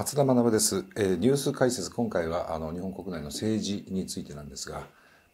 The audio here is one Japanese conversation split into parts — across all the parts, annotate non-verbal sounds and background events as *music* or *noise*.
松田学です、えー、ニュース解説今回はあの日本国内の政治についてなんですが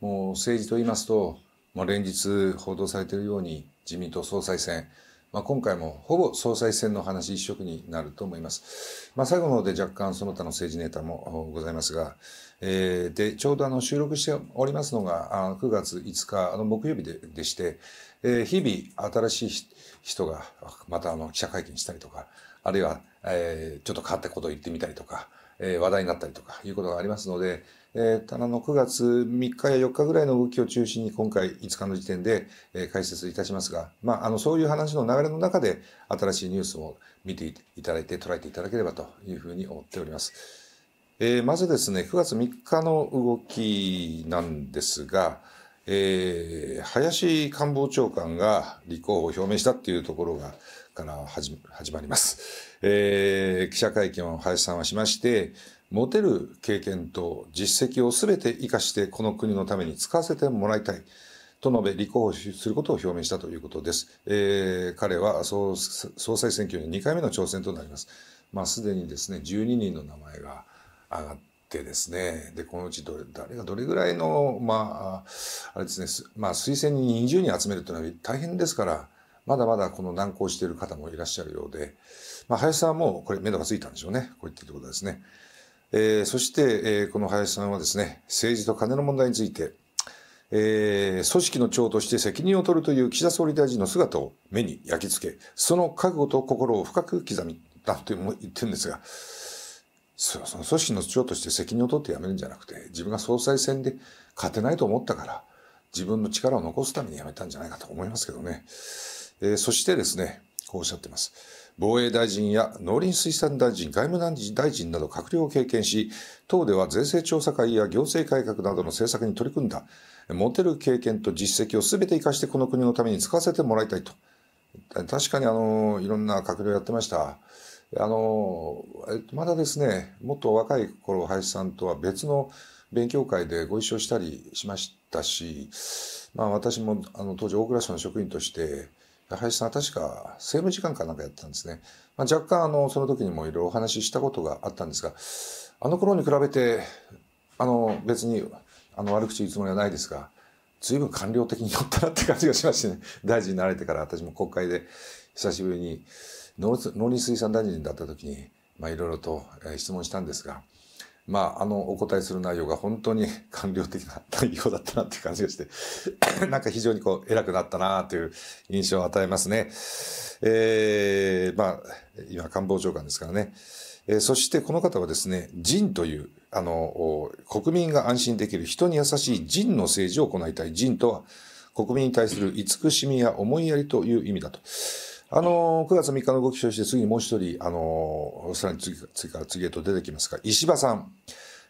もう政治と言いますと、まあ、連日報道されているように自民党総裁選、まあ、今回もほぼ総裁選の話一色になると思います、まあ、最後の方で若干その他の政治ネタもございますが、えー、でちょうどあの収録しておりますのがあ9月5日あの木曜日ででして、えー、日々新しい人がまたあの記者会見したりとかあるいはえー、ちょっと変わったことを言ってみたりとか、えー、話題になったりとかいうことがありますので、えー、だの9月3日や4日ぐらいの動きを中心に今回5日の時点で、えー、解説いたしますが、まあ、あのそういう話の流れの中で新しいニュースも見ていただいて捉えていただければというふうに思っております。えー、まずですね9月3日の動きなんですが、えー、林官房長官が立候補を表明したっていうところが、から始まります、えー、記者会見を林さんはしまして持てる経験と実績を全て生かしてこの国のために使わせてもらいたいと述べ立候補することを表明したということです、えー、彼は総裁選挙に2回目の挑戦となります、まあ、すでにですね12人の名前が上がってですねでこのうちどれ誰がどれぐらいのまああれですねまあ推薦に20人集めるというのは大変ですからまだまだこの難航している方もいらっしゃるようで、まあ、林さんもこれ、目処がついたんでしょうね。こういったところですね。えー、そして、えー、この林さんはですね、政治と金の問題について、えー、組織の長として責任を取るという岸田総理大臣の姿を目に焼き付け、その覚悟と心を深く刻み、なとも言ってるんですが、その組織の長として責任を取って辞めるんじゃなくて、自分が総裁選で勝てないと思ったから、自分の力を残すために辞めたんじゃないかと思いますけどね。えー、そしてですね、こうおっしゃってます。防衛大臣や農林水産大臣、外務大臣など閣僚を経験し、党では税制調査会や行政改革などの政策に取り組んだ、持てる経験と実績を全て活かしてこの国のために使わせてもらいたいと。確かにあの、いろんな閣僚やってました。あの、まだですね、もっと若い頃、林さんとは別の勉強会でご一緒したりしましたし、まあ私もあの当時大蔵省の職員として、林さん確か政務次官かなんかやったんですね。まあ、若干あの、その時にもいろいろお話ししたことがあったんですが、あの頃に比べて、あの、別に、あの、悪口言うつもりはないですが、随分官僚的に寄ったなって感じがしましてね。*laughs* 大臣になれてから私も国会で久しぶりに農林水産大臣だった時に、まあいろいろと質問したんですが、まあ、あの、お答えする内容が本当に官僚的な内容だったなっていう感じがして *laughs* なんか非常にこう、偉くなったなという印象を与えますね。えー、まあ、今、官房長官ですからね。えー、そしてこの方はですね、人という、あの、国民が安心できる人に優しい人の政治を行いたい。人とは、国民に対する慈しみや思いやりという意味だと。あのー、9月3日の動きとして、次にもう一人、あのー、さらに次次から次へと出てきますが、石破さん、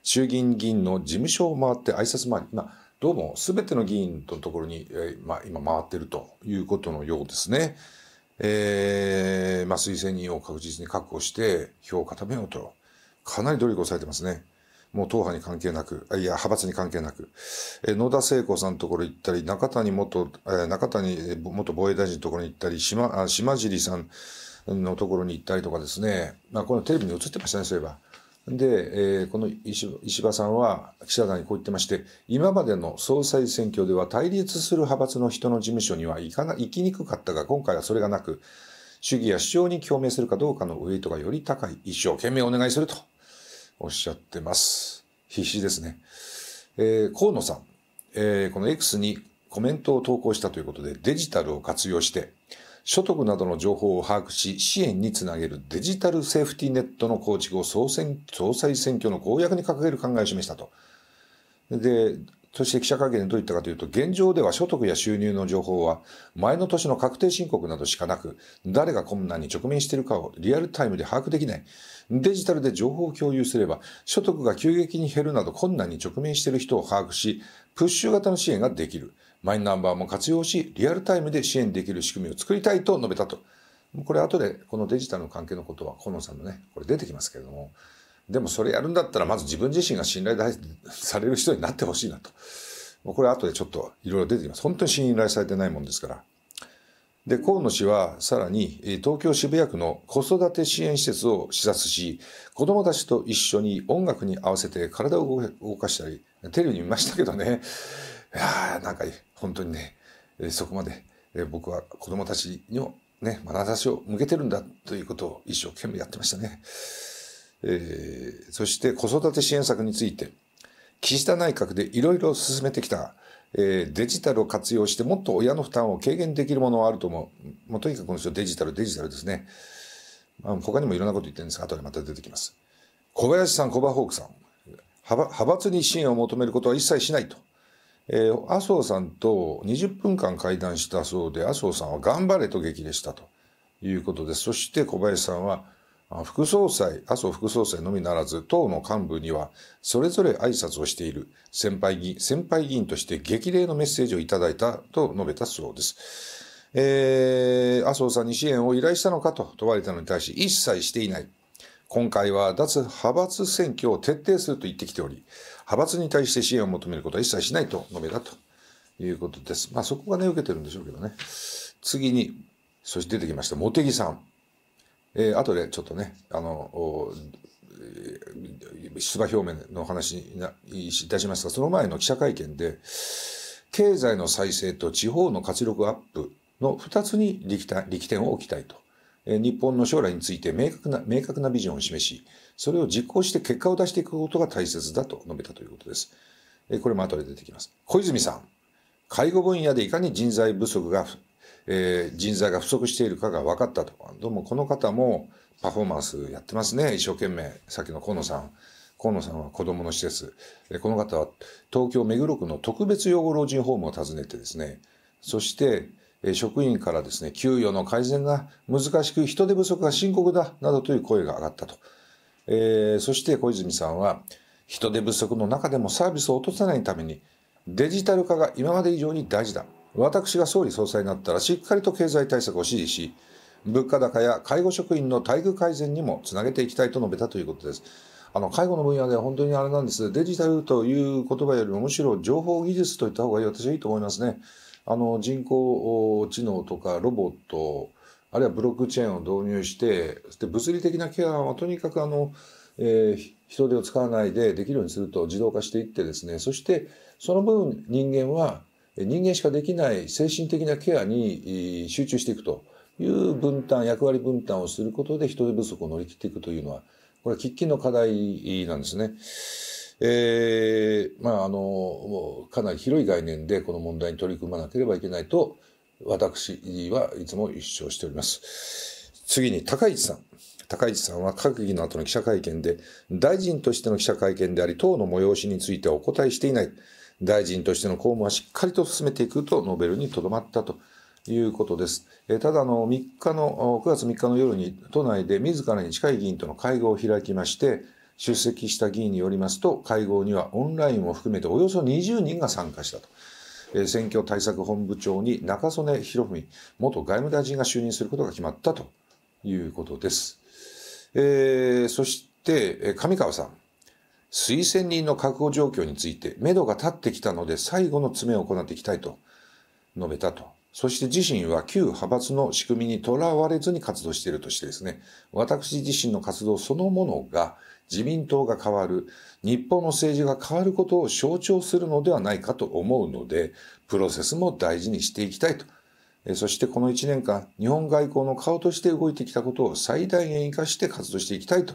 衆議院議員の事務所を回って挨拶回り、まあ、どうも全ての議員のところに、えーまあ、今回ってるということのようですね。えーまあ、推薦人を確実に確保して票を固めようと、かなり努力をされてますね。もう党派に関係なく、いや、派閥に関係なく、え野田聖子さんのところ行ったり、中谷元、え中谷元防衛大臣のところに行ったり、島あ島尻さんのところに行ったりとかですね、まあ、このテレビに映ってましたね、そういえば。で、えー、この石破さんは記者団にこう言ってまして、今までの総裁選挙では対立する派閥の人の事務所には行かな行きにくかったが、今回はそれがなく、主義や主張に共鳴するかどうかのウエイトがより高い、一生懸命お願いすると。おっしゃってます。必死ですね。えー、河野さん、えー、この X にコメントを投稿したということで、デジタルを活用して、所得などの情報を把握し、支援につなげるデジタルセーフティーネットの構築を総選総裁選挙の公約に掲げる考えを示したと。で、そして記者会見でどういったかというと、現状では所得や収入の情報は前の年の確定申告などしかなく、誰が困難に直面しているかをリアルタイムで把握できない。デジタルで情報を共有すれば、所得が急激に減るなど困難に直面している人を把握し、プッシュ型の支援ができる。マイナンバーも活用し、リアルタイムで支援できる仕組みを作りたいと述べたと。これ後でこのデジタルの関係のことは、河野さんのね、これ出てきますけれども、でもそれやるんだったら、まず自分自身が信頼される人になってほしいなと。これ後でちょっといろいろ出てきます。本当に信頼されてないもんですから。で、河野氏はさらに東京渋谷区の子育て支援施設を視察し、子供たちと一緒に音楽に合わせて体を動かしたり、テレビ見ましたけどね、いやなんか本当にね、そこまで僕は子供たちにもね、眼差しを向けてるんだということを一生懸命やってましたね。えー、そして子育て支援策について、岸田内閣でいろいろ進めてきた、えー、デジタルを活用してもっと親の負担を軽減できるものはあると思う。もうとにかくこの人デジタル、デジタルですね。まあ、他にもいろんなこと言ってるんですが、後でまた出てきます。小林さん、小葉ホークさん。派閥に支援を求めることは一切しないと。えー、麻生さんと20分間会談したそうで、麻生さんは頑張れと激励したということです。そして小林さんは、副総裁、麻生副総裁のみならず、党の幹部には、それぞれ挨拶をしている先輩議員、先輩議員として激励のメッセージをいただいたと述べたそうです。えー、麻生さんに支援を依頼したのかと問われたのに対し、一切していない。今回は脱派閥選挙を徹底すると言ってきており、派閥に対して支援を求めることは一切しないと述べたということです。まあそこがね、受けてるんでしょうけどね。次に、そして出てきました、茂木さん。えー、後でちょっとね、あの、出馬表明の話にいたしますが、その前の記者会見で、経済の再生と地方の活力アップの2つに力点を置きたいと。日本の将来について明確な、明確なビジョンを示し、それを実行して結果を出していくことが大切だと述べたということです。これも後で出てきます。小泉さん、介護分野でいかに人材不足がえー、人材が不足しているかが分かったと。どうもこの方もパフォーマンスやってますね。一生懸命。さっきの河野さん。河野さんは子供の施設。この方は東京目黒区の特別養護老人ホームを訪ねてですね、そして、職員からですね、給与の改善が難しく人手不足が深刻だなどという声が上がったと。えー、そして小泉さんは、人手不足の中でもサービスを落とさないために、デジタル化が今まで以上に大事だ。私が総理総裁になったらしっかりと経済対策を支持し、物価高や介護職員の待遇改善にもつなげていきたいと述べたということです。あの介護の分野では本当にあれなんです、デジタルという言葉よりもむしろ情報技術といった方が私はいいと思いますね。あの人工知能とかロボット、あるいはブロックチェーンを導入して、で物理的なケアはとにかくあの、えー、人手を使わないでできるようにすると自動化していってですね、そしてその分人間は人間しかできない精神的なケアに集中していくという分担役割分担をすることで人手不足を乗り切っていくというのはこれは喫緊の課題なんですね。えー、まああのかなり広い概念でこの問題に取り組まなければいけないと私はいつも主張しております。次に高市さん。高市さんは閣議の後の記者会見で、大臣としての記者会見であり、党の催しについてはお答えしていない。大臣としての公務はしっかりと進めていくと述べるにとどまったと。いうことです。えただの3日の9月3日の夜に都内で自らに近い議員との会合を開きまして、出席した議員によりますと、会合にはオンラインを含めておよそ20人が参加したと。え選挙対策本部長に中曽根博文元外務大臣が就任することが決まったということです。えー、そして、上川さん。推薦人の確保状況について、目処が立ってきたので最後の詰めを行っていきたいと述べたと。そして自身は旧派閥の仕組みにとらわれずに活動しているとしてですね、私自身の活動そのものが自民党が変わる、日本の政治が変わることを象徴するのではないかと思うので、プロセスも大事にしていきたいと。そしてこの1年間、日本外交の顔として動いてきたことを最大限活かして活動していきたいと。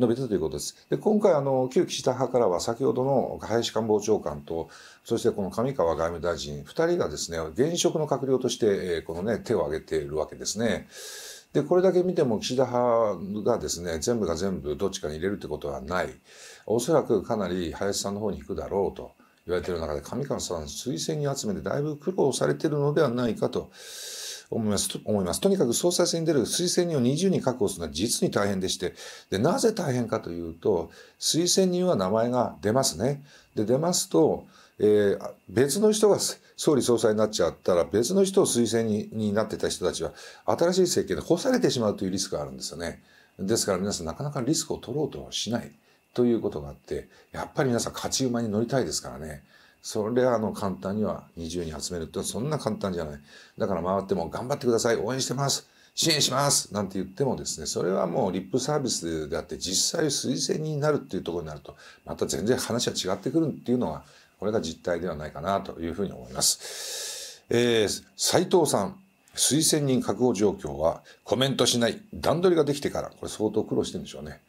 述べたということです。で今回あの旧岸田派からは先ほどの林官房長官とそしてこの上川外務大臣2人がですね現職の閣僚として、このね手を挙げているわけですね。でこれだけ見ても岸田派がですね全部が全部どっちかに入れるってことはないおそらくかなり林さんの方に行くだろうと言われている中で上川さん推薦に集めてだいぶ苦労されているのではないかと。思います。思います。とにかく総裁選に出る推薦人を20人確保するのは実に大変でして、で、なぜ大変かというと、推薦人は名前が出ますね。で、出ますと、えー、別の人が総理総裁になっちゃったら、別の人を推薦人になってた人たちは、新しい政権で干されてしまうというリスクがあるんですよね。ですから皆さんなかなかリスクを取ろうとしないということがあって、やっぱり皆さん勝ち馬に乗りたいですからね。それはあの簡単には20人集めるってそんな簡単じゃない。だから回っても頑張ってください。応援してます。支援しますなんて言ってもですね、それはもうリップサービスであって、実際推薦になるっていうところになると、また全然話は違ってくるっていうのは、これが実態ではないかなというふうに思います。えー、斉藤さん。推薦人確保状況はコメントしない段取りができてから、これ相当苦労してるんでしょうね。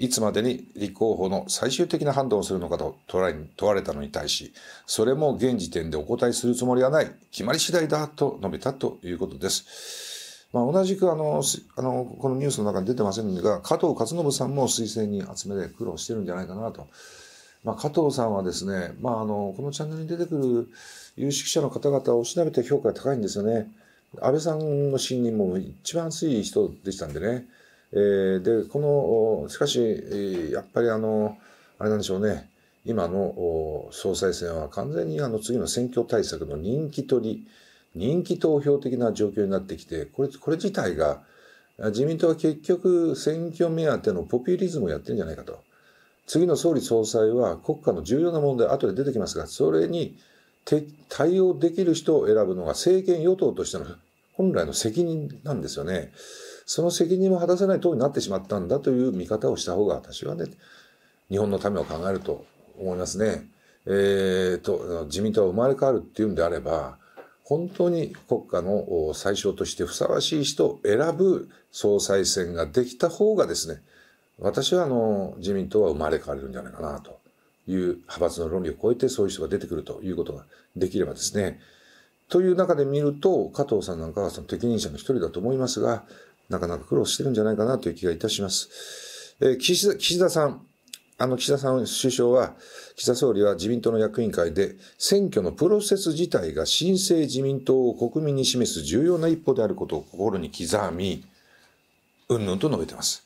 いつまでに立候補の最終的な判断をするのかと問われたのに対し、それも現時点でお答えするつもりはない、決まり次第だと述べたということです。まあ、同じくあの、あの、このニュースの中に出てませんが、加藤勝信さんも推薦に集めで苦労してるんじゃないかなと。まあ、加藤さんはですね、まあ、あの、このチャンネルに出てくる有識者の方々を調べて評価が高いんですよね。安倍さんの信任も一番熱い人でしたんでね。えー、で、この、しかし、やっぱりあの、あれなんでしょうね、今の総裁選は完全にあの次の選挙対策の人気取り、人気投票的な状況になってきて、これ、これ自体が、自民党は結局選挙目当てのポピュリズムをやってるんじゃないかと。次の総理総裁は国家の重要な問題、後で出てきますが、それに対応できる人を選ぶのが政権与党としての本来の責任なんですよね。その責任も果たせない党になってしまったんだという見方をした方が私はね、日本のためを考えると思いますね。えーと、自民党は生まれ変わるっていうんであれば、本当に国家の最小としてふさわしい人を選ぶ総裁選ができた方がですね、私はあの自民党は生まれ変われるんじゃないかなという派閥の論理を超えてそういう人が出てくるということができればですね、という中で見ると、加藤さんなんかはその適任者の一人だと思いますが、なかなか苦労してるんじゃないかなという気がいたします。えー、岸田岸田さん、あの岸田さん首相は、岸田総理は自民党の役員会で、選挙のプロセス自体が新生自民党を国民に示す重要な一歩であることを心に刻み、うんぬんと述べてます。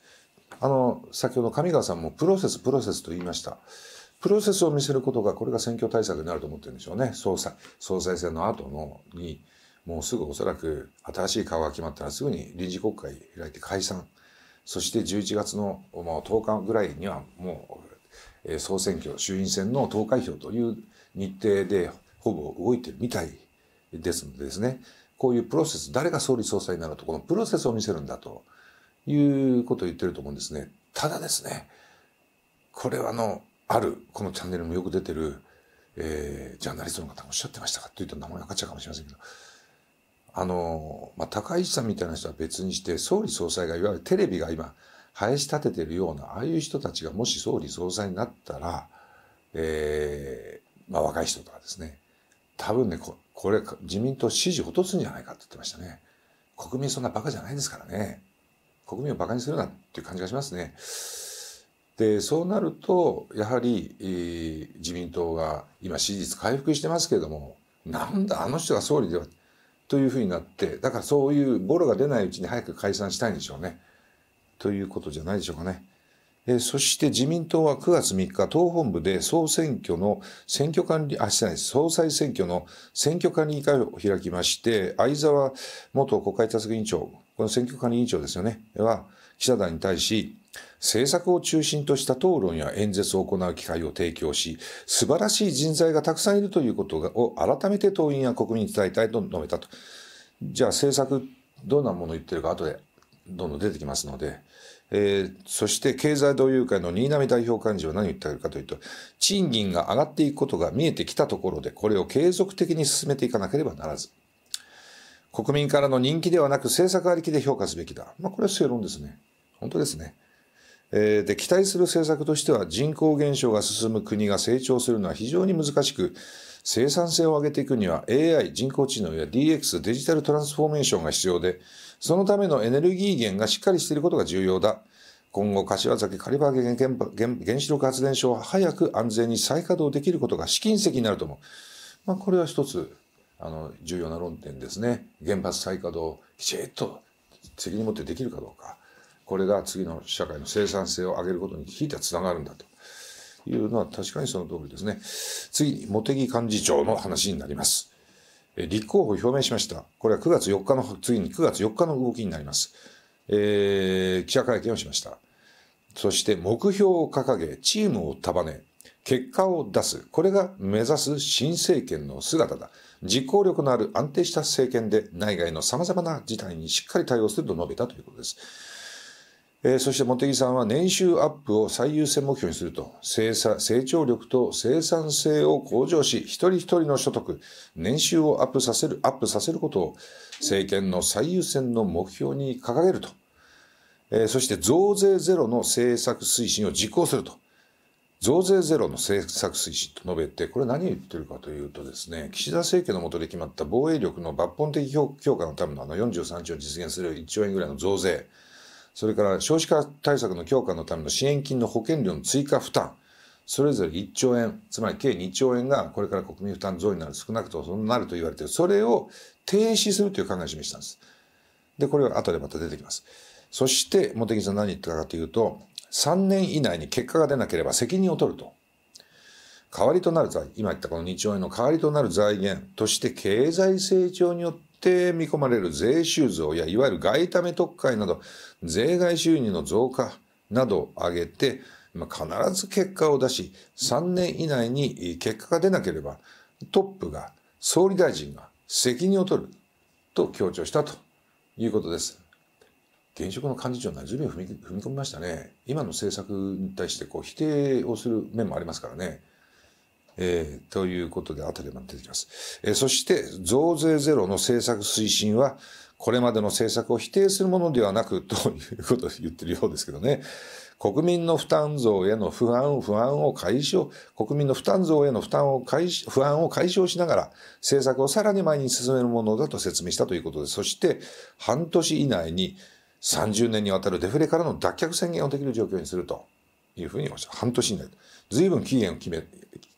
あの、先ほど上川さんもプロセス、プロセスと言いました。プロセスを見せることが、これが選挙対策になると思ってるんでしょうね。総裁、総裁選の後のに、もうすぐおそらく新しい顔が決まったらすぐに臨時国会開いて解散。そして11月の、まあ、10日ぐらいにはもう、え総選挙、衆院選の投開票という日程でほぼ動いてるみたいですのでですね、こういうプロセス、誰が総理総裁になると、このプロセスを見せるんだということを言ってると思うんですね。ただですね、これはあの、ある、このチャンネルもよく出てる、えー、ジャーナリストの方もおっしゃってましたかというと名前分かっちゃうかもしれませんけど、あの、まあ、高市さんみたいな人は別にして、総理総裁がいわゆるテレビが今、生やし立ててるような、ああいう人たちがもし総理総裁になったら、えー、まあ、若い人とかですね、多分ね、ここれ、自民党支持落とすんじゃないかって言ってましたね。国民そんなバカじゃないですからね。国民をバカにするなっていう感じがしますね。で、そうなると、やはり、えー、自民党が今支持率回復してますけれども、なんだ、あの人が総理では、というふうになってだからそういうボロが出ないうちに早く解散したいんでしょうねということじゃないでしょうかね。えー、そして自民党は9月3日、党本部で総選挙の選挙管理、あ、してないです。総裁選挙の選挙管理委員会を開きまして、相沢元国会対策委員長、この選挙管理委員長ですよね、は記者団に対し、政策を中心とした討論や演説を行う機会を提供し、素晴らしい人材がたくさんいるということを改めて党員や国民に伝えたいと述べたと。じゃあ政策、どんなもの言ってるか後でどんどん出てきますので、えー、そして経済同友会の新浪代表幹事は何を言っているかというと、賃金が上がっていくことが見えてきたところで、これを継続的に進めていかなければならず、国民からの人気ではなく政策ありきで評価すべきだ。まあ、これは正論ですね。本当ですね。えー、で期待する政策としては人口減少が進む国が成長するのは非常に難しく生産性を上げていくには AI 人工知能や DX デジタルトランスフォーメーションが必要でそのためのエネルギー源がしっかりしていることが重要だ今後柏崎刈羽原原子力発電所を早く安全に再稼働できることが試金石になると思う、まあ、これは一つあの重要な論点ですね原発再稼働をきちっと責任持ってできるかどうか。これが次の社会の生産性を上げることに引いてはつながるんだというのは確かにその通りですね。次、に、茂木幹事長の話になります。立候補表明しました。これは9月4日の、次に9月4日の動きになります。えー、記者会見をしました。そして目標を掲げ、チームを束ね、結果を出す。これが目指す新政権の姿だ。実行力のある安定した政権で内外の様々な事態にしっかり対応すると述べたということです。えー、そして茂木さんは年収アップを最優先目標にすると、生産、成長力と生産性を向上し、一人一人の所得、年収をアップさせる、アップさせることを政権の最優先の目標に掲げると。えー、そして増税ゼロの政策推進を実行すると。増税ゼロの政策推進と述べて、これ何を言ってるかというとですね、岸田政権の下で決まった防衛力の抜本的強化のためのあの43兆を実現する1兆円ぐらいの増税。それから少子化対策の強化のための支援金の保険料の追加負担、それぞれ1兆円、つまり計2兆円がこれから国民負担増になる、少なくともそうなると言われている。それを停止するという考えを示したんです。で、これは後でまた出てきます。そして、茂木さん何言ったかというと、3年以内に結果が出なければ責任を取ると。代わりとなる財、今言ったこの2兆円の代わりとなる財源として経済成長によって定見込まれる税収増やいわゆる外為特会など税外収入の増加などを挙げて、ま必ず結果を出し3年以内に結果が出なければトップが総理大臣が責任を取ると強調したということです。現職の幹事長なずみを踏み込みましたね。今の政策に対してこう否定をする面もありますからね。えー、ということで、たりまで出てきます。えー、そして、増税ゼロの政策推進は、これまでの政策を否定するものではなく、ということを言ってるようですけどね。国民の負担増への不安、不安を解消、国民の負担増への負担を解消、不安を解消しながら、政策をさらに前に進めるものだと説明したということで、そして、半年以内に30年にわたるデフレからの脱却宣言をできる状況にするというふうにおっしゃる。半年以内。随分期限を決め、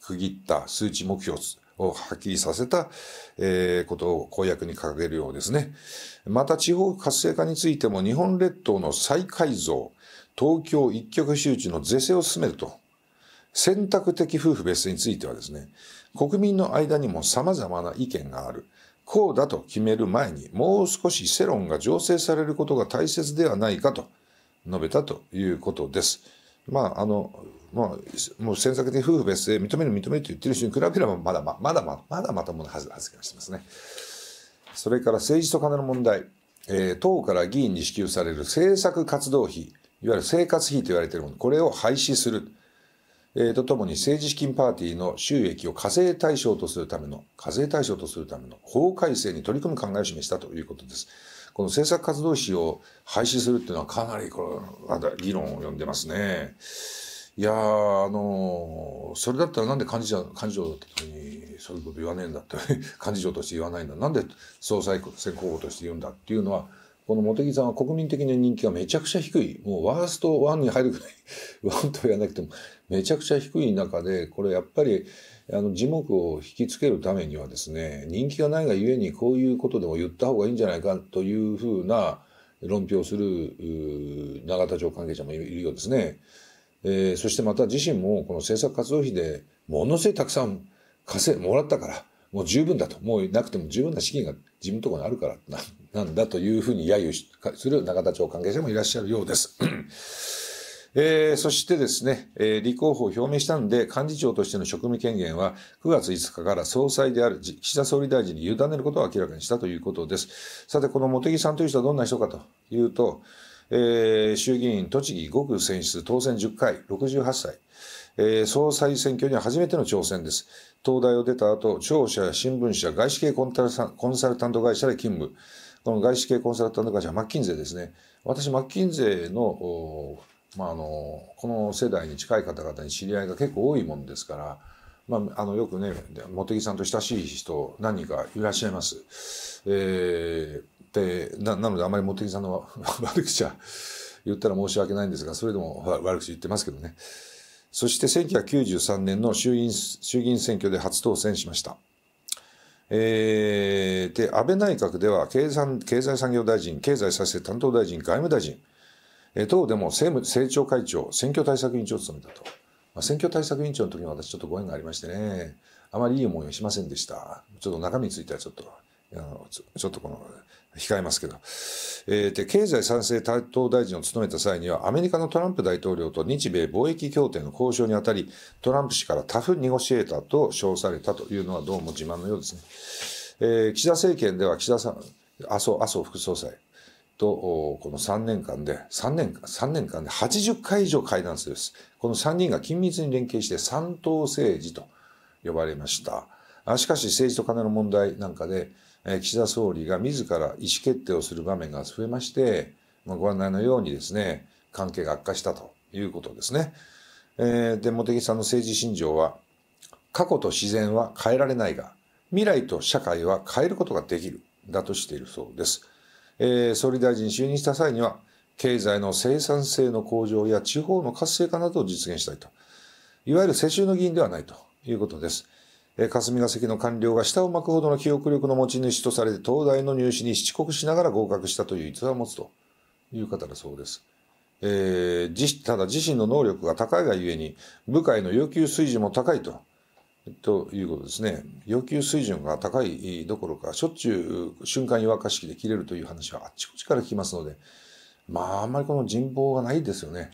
区切った数値目標をはっきりさせた、えー、ことを公約に掲げるようですね。また地方活性化についても日本列島の再改造、東京一極集中の是正を進めると。選択的夫婦別姓についてはですね、国民の間にも様々な意見がある。こうだと決める前にもう少し世論が醸成されることが大切ではないかと述べたということです。まあ、あの、まあ、もう戦策的夫婦別姓認める認めると言ってる人に比べればまだままだままだまともな発言してますね。それから政治と金の問題、えー、党から議員に支給される政策活動費、いわゆる生活費と言われているもの、これを廃止する。えー、とともに政治資金パーティーの収益を課税対象とするための、課税対象とするための法改正に取り組む考えを示したということです。この政策活動費を廃止するっていうのはかなりこれ、まだ議論を呼んでますね。いやあのそれだったらなんで幹事長幹事長だったにそういうこと言わねえんだって *laughs* 幹事長として言わないんだなんで総裁選候補として言うんだっていうのはこの茂木さんは国民的な人気がめちゃくちゃ低いもうワースト1に入るぐらい *laughs* ンと言わなくてもめちゃくちゃ低い中でこれやっぱりあの字幕を引きつけるためにはですね人気がないがゆえにこういうことでも言った方がいいんじゃないかというふうな論評する永田町関係者もいるようですね。えー、そしてまた自身もこの制作活動費でものすごいたくさん稼いもらったからもう十分だともうなくても十分な資金が自分のところにあるからななんだというふうに揶揄する永田町関係者もいらっしゃるようです。えー、そしてですね、えー、立候補を表明したんで、幹事長としての職務権限は、9月5日から総裁である岸田総理大臣に委ねることを明らかにしたということです。さて、この茂木さんという人はどんな人かというと、えー、衆議院栃木5区選出当選10回、68歳。えー、総裁選挙には初めての挑戦です。東大を出た後、庁舎や新聞社、外資系コンコンサルタント会社で勤務。この外資系コンサルタント会社、はマッキンゼですね。私、マッキンゼの、まあ、あの、この世代に近い方々に知り合いが結構多いもんですから、まあ、あの、よくね、茂木さんと親しい人、何人かいらっしゃいます。えーでななのであまり茂木さんの *laughs* 悪口は言ったら申し訳ないんですがそれでも悪口言ってますけどねそして1993年の衆院衆議院選挙で初当選しました、えー、で安倍内閣では経産経済産業大臣経済再生担当大臣外務大臣党でも政務政調会長選挙対策委員長を務めたと、まあ、選挙対策委員長の時も私ちょっとご縁がありましてねあまりいい思いをしませんでしたちょっと中身についてはちょっとあのちょっとこの控えますけど、えー、で経済賛成担当大臣を務めた際にはアメリカのトランプ大統領と日米貿易協定の交渉にあたりトランプ氏からタフニゴシエーターと称されたというのはどうも自慢のようですね、えー、岸田政権では岸田さん麻生麻生副総裁とこの3年間で3年間3年間で80回以上会談するですこの3人が緊密に連携して三党政治と呼ばれましたしかし政治と金の問題なんかで岸田総理が自ら意思決定をする場面が増えまして、ご案内のようにですね、関係が悪化したということですね。えー、で、茂木さんの政治信条は、過去と自然は変えられないが、未来と社会は変えることができる、だとしているそうです。えー、総理大臣就任した際には、経済の生産性の向上や地方の活性化などを実現したいと。いわゆる世襲の議員ではないということです。霞が関の官僚が舌を巻くほどの記憶力の持ち主とされて東大の入試に七国しながら合格したという逸話を持つという方だそうです。えー、ただ自身の能力が高いがゆえに部下への要求水準も高いとということですね。要求水準が高いどころか、しょっちゅう瞬間和化式で切れるという話はあっちこっちから聞きますので、まあ、あんまりこの人望がないですよね。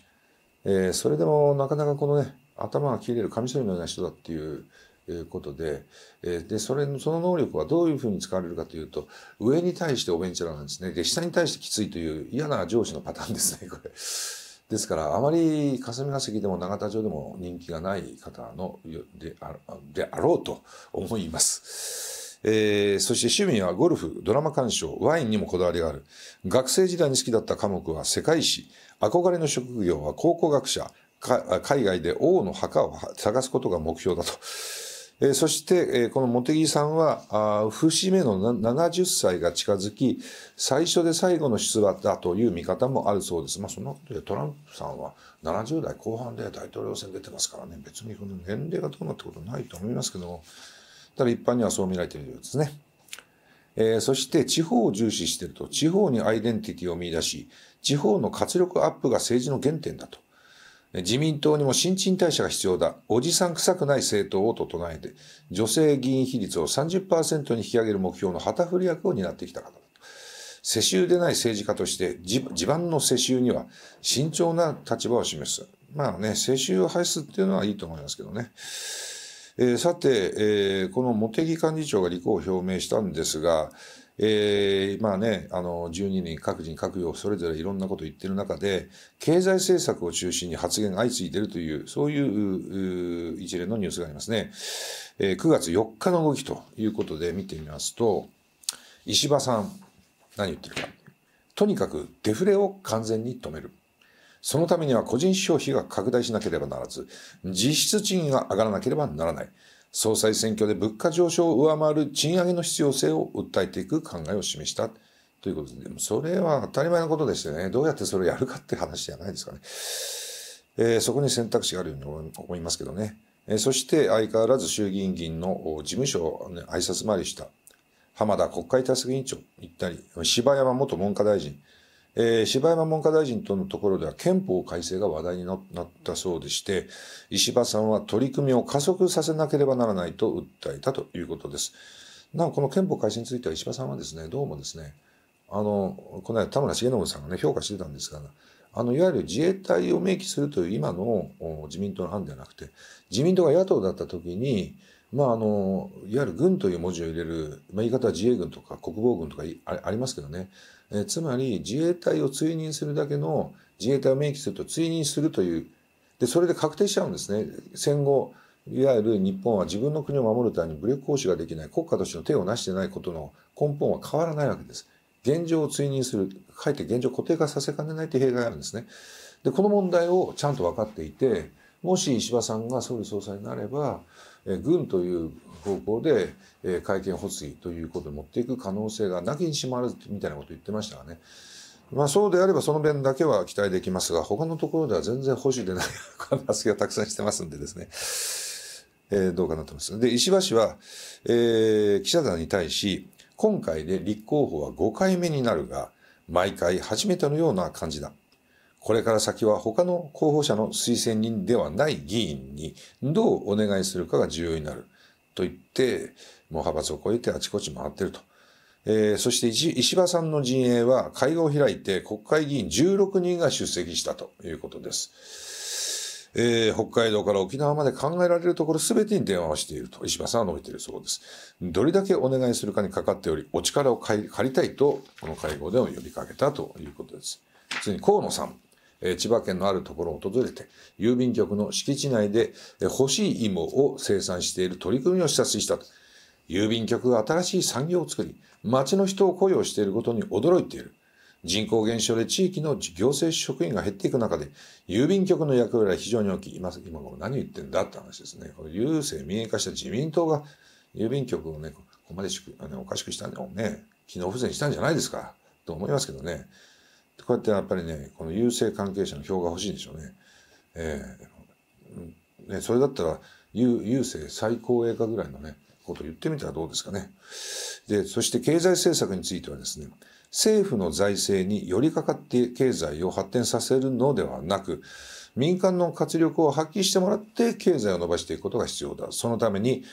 えー、それでもなかなかこのね、頭が切れる、紙処りのような人だっていういうことで、えで、それの、その能力はどういうふうに使われるかというと、上に対しておべんちゃらなんですね。で、下に対してきついという嫌な上司のパターンですね、これ。ですから、あまり霞が関でも永田町でも人気がない方のであであろうと思います。えー、そして趣味はゴルフ、ドラマ鑑賞、ワインにもこだわりがある。学生時代に好きだった科目は世界史。憧れの職業は考古学者。海外で王の墓を探すことが目標だと。えそして、えこの茂木さんはあ節目の70歳が近づき最初で最後の出馬だという見方もあるそうです。まあ、そのトランプさんは70代後半で大統領選出てますからね別にこの年齢がどうなってことないと思いますけどもただ一般にはそう見られているようですね。えー、そして地方を重視していると地方にアイデンティティを見出し地方の活力アップが政治の原点だと自民党にも新陳代謝が必要だ。おじさん臭くない政党をと唱えて、女性議員比率を30%に引き上げる目標の旗振り役を担ってきた方。世襲でない政治家として地盤の世襲には慎重な立場を示す。まあね、世襲を廃止っていうのはいいと思いますけどね。えー、さて、えー、この茂木幹事長が立候補を表明したんですが、えー、まあね、あの、12人各人各業それぞれいろんなこと言ってる中で、経済政策を中心に発言が相次いでるという、そういう一連のニュースがありますね。えー、9月4日の動きということで見てみますと、石破さん、何言ってるか。とにかくデフレを完全に止める。そのためには個人消費が拡大しなければならず、実質賃金が上がらなければならない。総裁選挙で物価上昇を上回る賃上げの必要性を訴えていく考えを示した。ということで、でもそれは当たり前のことでしよね、どうやってそれをやるかって話じゃないですかね。えー、そこに選択肢があるように思いますけどね。えー、そして相変わらず衆議院議員の事務所を、ね、挨拶回りした浜田国会対策委員長行ったり、柴山元文科大臣、えー、柴山文科大臣とのところでは憲法改正が話題になったそうでして、石破さんは取り組みを加速させなければならないと訴えたということです。なお、この憲法改正については石破さんはですね、どうもですね、あの、この間田村重信さんがね、評価してたんですが、あの、いわゆる自衛隊を明記するという今の自民党の案ではなくて、自民党が野党だった時に、まあ、あの、いわゆる軍という文字を入れる、まあ、言い方は自衛軍とか国防軍とかありますけどね、えつまり自衛隊を追認するだけの自衛隊を明記すると追認するというでそれで確定しちゃうんですね戦後いわゆる日本は自分の国を守るために武力行使ができない国家としての手を成してないことの根本は変わらないわけです。現状を追認する、かえって現状を固定化させかねないという弊害があるんですね。で、この問題をちゃんと分かっていて、もし石破さんが総理総裁になれば、え軍という方向で、えー、会見発議ということに持っていく可能性がなきにしまらずみたいなことを言ってましたがね。まあそうであればその面だけは期待できますが、他のところでは全然保守でない話がたくさんしてますんでですね。えー、どうかなと思います。で、石破氏は、えー、記者団に対し、今回で立候補は5回目になるが、毎回初めてのような感じだ。これから先は他の候補者の推薦人ではない議員にどうお願いするかが重要になる。と言って、もう派閥を超えてあちこち回ってると。えー、そして石破さんの陣営は会合を開いて国会議員16人が出席したということです。えー、北海道から沖縄まで考えられるところ全てに電話をしていると石破さんは述べているそうです。どれだけお願いするかにかかっており、お力を借りたいと、この会合でも呼びかけたということです。次に河野さん。え千葉県のあるところを訪れて、郵便局の敷地内で欲しい芋を生産している取り組みを視察したと。郵便局が新しい産業を作り、町の人を雇用していることに驚いている。人口減少で地域の行政職員が減っていく中で、郵便局の役割は非常に大きい。今、今頃何言ってんだって話ですね。この郵政民営化した自民党が郵便局をね、ここまでしくあのおかしくしたんだよね。機能不全したんじゃないですか。と思いますけどね。こうやってやっぱりねこの郵政関係者の票が欲しいんでしょうね。えー、ねそれだったら郵政最高栄化ぐらいのねことを言ってみたらどうですかね。でそして経済政策についてはですね政府の財政に寄りかかって経済を発展させるのではなく民間の活力を発揮してもらって経済を伸ばしていくことが必要だ。そのために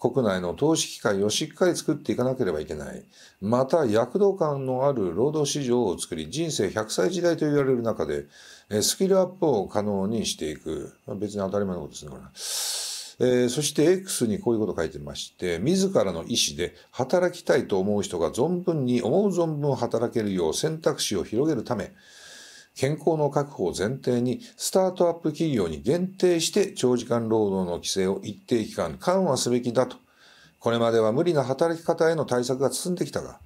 国内の投資機会をしっかり作っていかなければいけない。また、躍動感のある労働市場を作り、人生100歳時代と言われる中で、スキルアップを可能にしていく。別に当たり前のことですね、これ。えー、そして X にこういうこと書いてまして、自らの意思で働きたいと思う人が存分に、思う存分働けるよう選択肢を広げるため、健康の確保を前提に、スタートアップ企業に限定して長時間労働の規制を一定期間緩和すべきだと。これまでは無理な働き方への対策が進んできたが、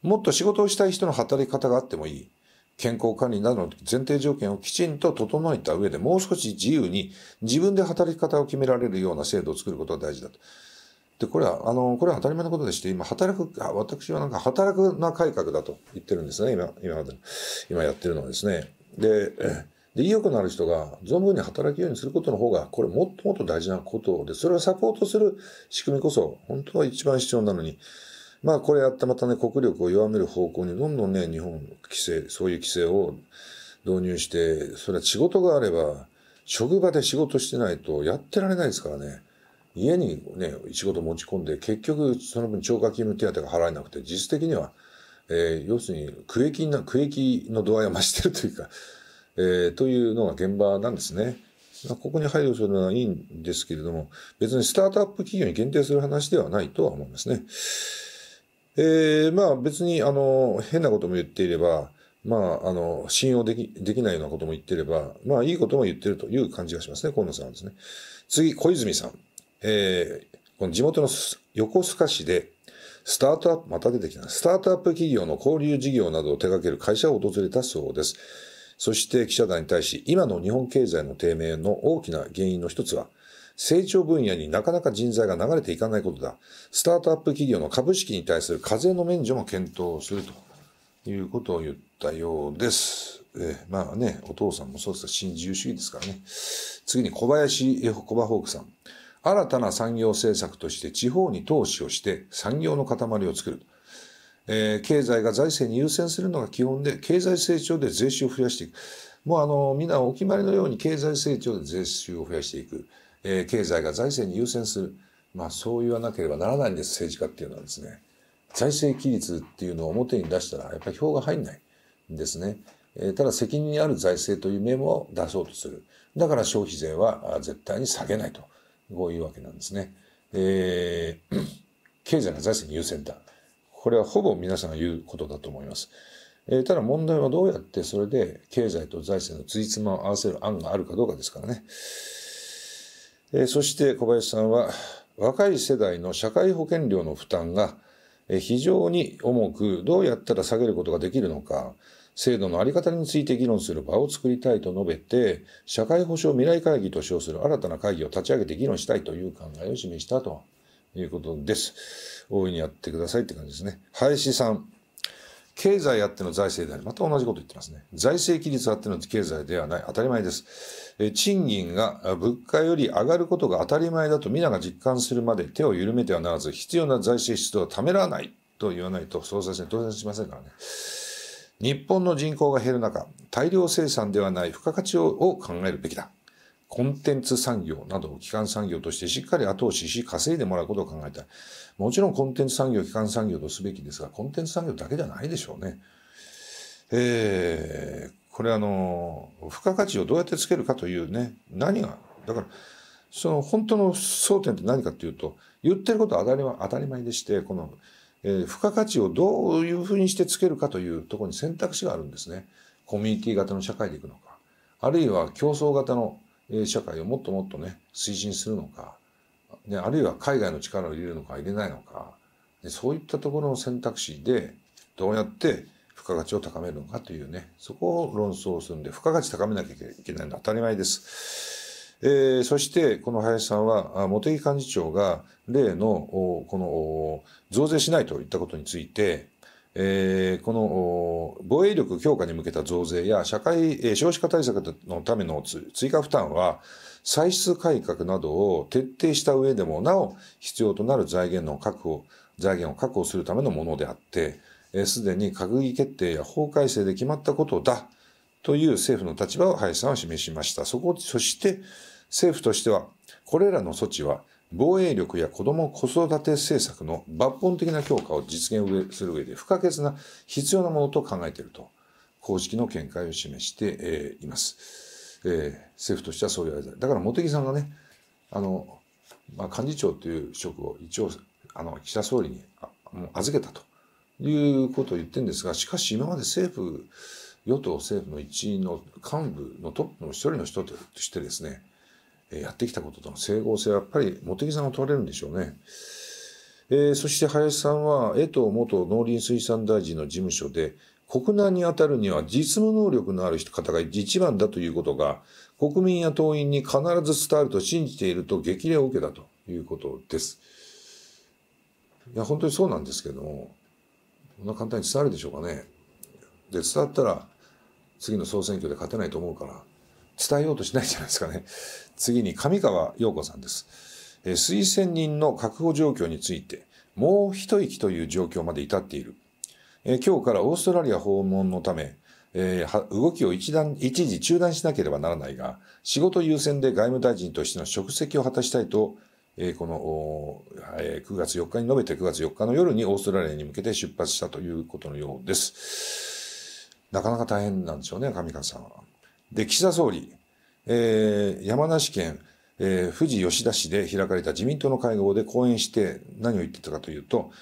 もっと仕事をしたい人の働き方があってもいい。健康管理などの前提条件をきちんと整えた上でもう少し自由に自分で働き方を決められるような制度を作ることが大事だと。で、これは、あの、これは当たり前のことでして、今、働く、あ私はなんか、働くな改革だと言ってるんですね、今、今まで今やってるのはですね。で、で、意欲のある人が存分に働くようにすることの方が、これもっともっと大事なことで、それをサポートする仕組みこそ、本当は一番必要なのに、まあ、これやってまたね、国力を弱める方向に、どんどんね、日本、規制、そういう規制を導入して、それは仕事があれば、職場で仕事してないとやってられないですからね。家にね、仕事持ち込んで、結局その分超過勤務手当が払えなくて、実質的には、えー、要するに区域な、区域の度合いは増してるというか、*laughs* えー、というのが現場なんですね。ここに配慮するのはいいんですけれども、別にスタートアップ企業に限定する話ではないとは思いますね。えー、まあ別に、あの、変なことも言っていれば、まあ、あの、信用でき、できないようなことも言ってれば、まあいいことも言ってるという感じがしますね、河野さんはですね。次、小泉さん。えー、この地元の横須賀市で、スタートアップ、また出てきた、スタートアップ企業の交流事業などを手掛ける会社を訪れたそうです。そして記者団に対し、今の日本経済の低迷の大きな原因の一つは、成長分野になかなか人材が流れていかないことだ。スタートアップ企業の株式に対する課税の免除も検討するということを言ったようです。えー、まあね、お父さんもそうですが、新自由主義ですからね。次に小林、小葉ホークさん。新たな産業政策として地方に投資をして産業の塊を作る。えー、経済が財政に優先するのが基本で、経済成長で税収を増やしていく。もうあの、みんなお決まりのように経済成長で税収を増やしていく。えー、経済が財政に優先する。まあそう言わなければならないんです、政治家っていうのはですね。財政規律っていうのを表に出したら、やっぱり票が入んないんですね。えー、ただ責任ある財政という面も出そうとする。だから消費税は絶対に下げないと。こういうわけなんですね。*clears throat* 経済が財政に優先だ。これはほぼ皆さんが言うことだと思います。えー、ただ問題はどうやってそれで経済と財政のついつまを合わせる案があるかどうかですからね。えー、そして小林さんは、若い世代の社会保険料の負担が非常に重く、どうやったら下げることができるのか、制度の在り方について議論する場を作りたいと述べて、社会保障未来会議と称する新たな会議を立ち上げて議論したいという考えを示したということです。大いにやってくださいって感じですね。林さん。経済あっての財政である。また同じこと言ってますね。財政規律あっての経済ではない。当たり前です。え賃金が物価より上がることが当たり前だと皆が実感するまで手を緩めてはならず、必要な財政出動はためらわないと言わないと総裁選当選しませんからね。日本の人口が減る中、大量生産ではない付加価値を考えるべきだ。コンテンツ産業などを基幹産業としてしっかり後押しし、稼いでもらうことを考えたい。もちろんコンテンツ産業、基幹産業とすべきですが、コンテンツ産業だけじゃないでしょうね。えー、これあの、付加価値をどうやってつけるかというね、何が、だから、その本当の争点って何かっていうと、言ってることは当たり前でして、このえ付加価値をどういうふうにしてつけるかというところに選択肢があるんですね。コミュニティ型の社会でいくのか、あるいは競争型の社会をもっともっとね、推進するのか、ね、あるいは海外の力を入れるのか入れないのか、そういったところの選択肢でどうやって付加価値を高めるのかというね、そこを論争するんで、付加価値高めなきゃいけないのは当たり前です。えー、そしてこの林さんは茂木幹事長が例のこの増税しないといったことについて、えー、この防衛力強化に向けた増税や社会少子化対策のための追加負担は歳出改革などを徹底した上でもなお必要となる財源の確保財源を確保するためのものであってすで、に閣議決定や法改正で決まったことだという政府の立場を林さんは示しました。そこ、そして政府としては、これらの措置は防衛力や子ども子育て政策の抜本的な強化を実現する上で不可欠な必要なものと考えていると、公式の見解を示しています。えー、政府としてはそういう間だから茂木さんがね、あの、まあ、幹事長という職を一応、あの、岸田総理に預けたということを言ってるんですが、しかし今まで政府、与党政府の一員の幹部のトップの一人の人としてですね、やってきたこととの整合性はやっぱり茂木さんが取れるんでしょうね。えー、そして林さんは、江藤元農林水産大臣の事務所で、国難に当たるには実務能力のある方が一番だということが、国民や党員に必ず伝わると信じていると激励を受けたということです。いや、本当にそうなんですけども、こんな簡単に伝わるでしょうかね。で、伝わったら、次の総選挙で勝てないと思うから伝えようとしないじゃないですかね。次に上川陽子さんです。え推薦人の確保状況について、もう一息という状況まで至っている。え今日からオーストラリア訪問のため、えー、動きを一段一時中断しなければならないが、仕事優先で外務大臣としての職責を果たしたいと、えー、この、えー、9月4日に述べて9月4日の夜にオーストラリアに向けて出発したということのようです。なかなか大変なんでしょうね、上川さんは。で、岸田総理、えー、山梨県、えー、富士吉田市で開かれた自民党の会合で講演して何を言ってたかというと、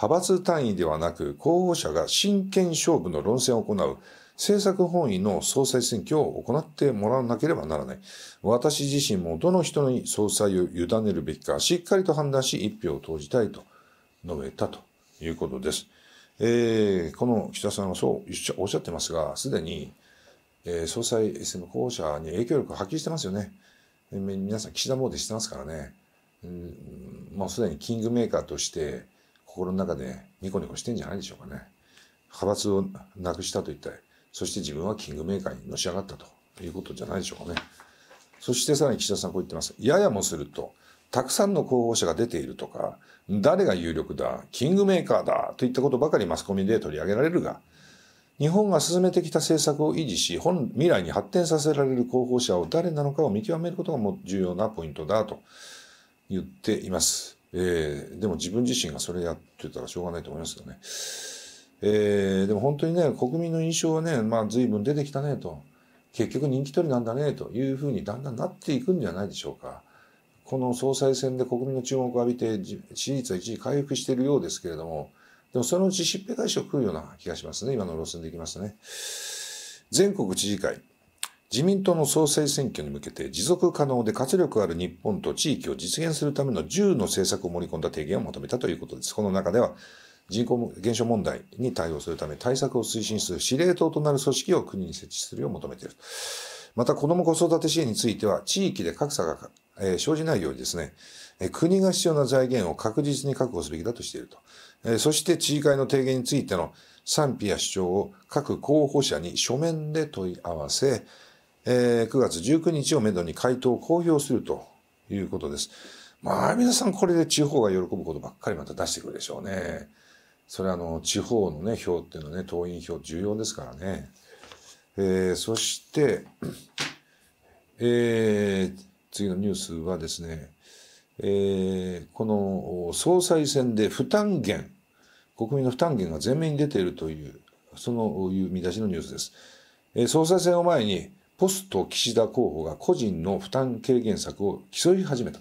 派閥単位ではなく、候補者が真剣勝負の論戦を行う、政策本位の総裁選挙を行ってもらわなければならない。私自身もどの人に総裁を委ねるべきか、しっかりと判断し、一票を投じたいと述べたということです。えー、この岸田さんはそうおっしゃってますが、すでに、えー、総裁選の候補者に影響力を発揮してますよね。皆さん、岸田モードしてますからね。うん、もうすでにキングメーカーとして、心の中でニコニコしてんじゃないでしょうかね。派閥をなくしたと言ったり、そして自分はキングメーカーにのし上がったということじゃないでしょうかね。そしてさらに岸田さんこう言ってます。ややもすると、たくさんの候補者が出ているとか、誰が有力だ、キングメーカーだといったことばかりマスコミで取り上げられるが、日本が進めてきた政策を維持し、本未来に発展させられる候補者を誰なのかを見極めることがも重要なポイントだと言っています。えー、でも自分自身がそれやってたらしょうがないと思いますけどね。えー、でも本当にね、国民の印象はね、まあ随分出てきたねと、結局人気取りなんだねというふうにだんだんなっていくんじゃないでしょうか。この総裁選で国民の注目を浴びて支持率は一時回復しているようですけれども、でもそのうち疾病ぺ返を食うような気がしますね、今の路線でいきますね。全国知事会、自民党の総裁選挙に向けて持続可能で活力ある日本と地域を実現するための10の政策を盛り込んだ提言を求めたということです。この中では人口減少問題に対応するため対策を推進する司令塔となる組織を国に設置するよう求めている。また子ども子育て支援については地域で格差がえー、生じないようにですね、えー、国が必要な財源を確実に確保すべきだとしていると。えー、そして知事会の提言についての賛否や主張を各候補者に書面で問い合わせ、えー、9月19日をめどに回答を公表するということです。まあ皆さんこれで地方が喜ぶことばっかりまた出してくるでしょうね。それはあの地方のね票っていうのはね党員票重要ですからね。えー、そして、えー次のニュースはですね、えー、この総裁選で負担減、国民の負担減が前面に出ているという、そのいう見出しのニュースです。えー、総裁選を前に、ポスト岸田候補が個人の負担軽減策を競い始めた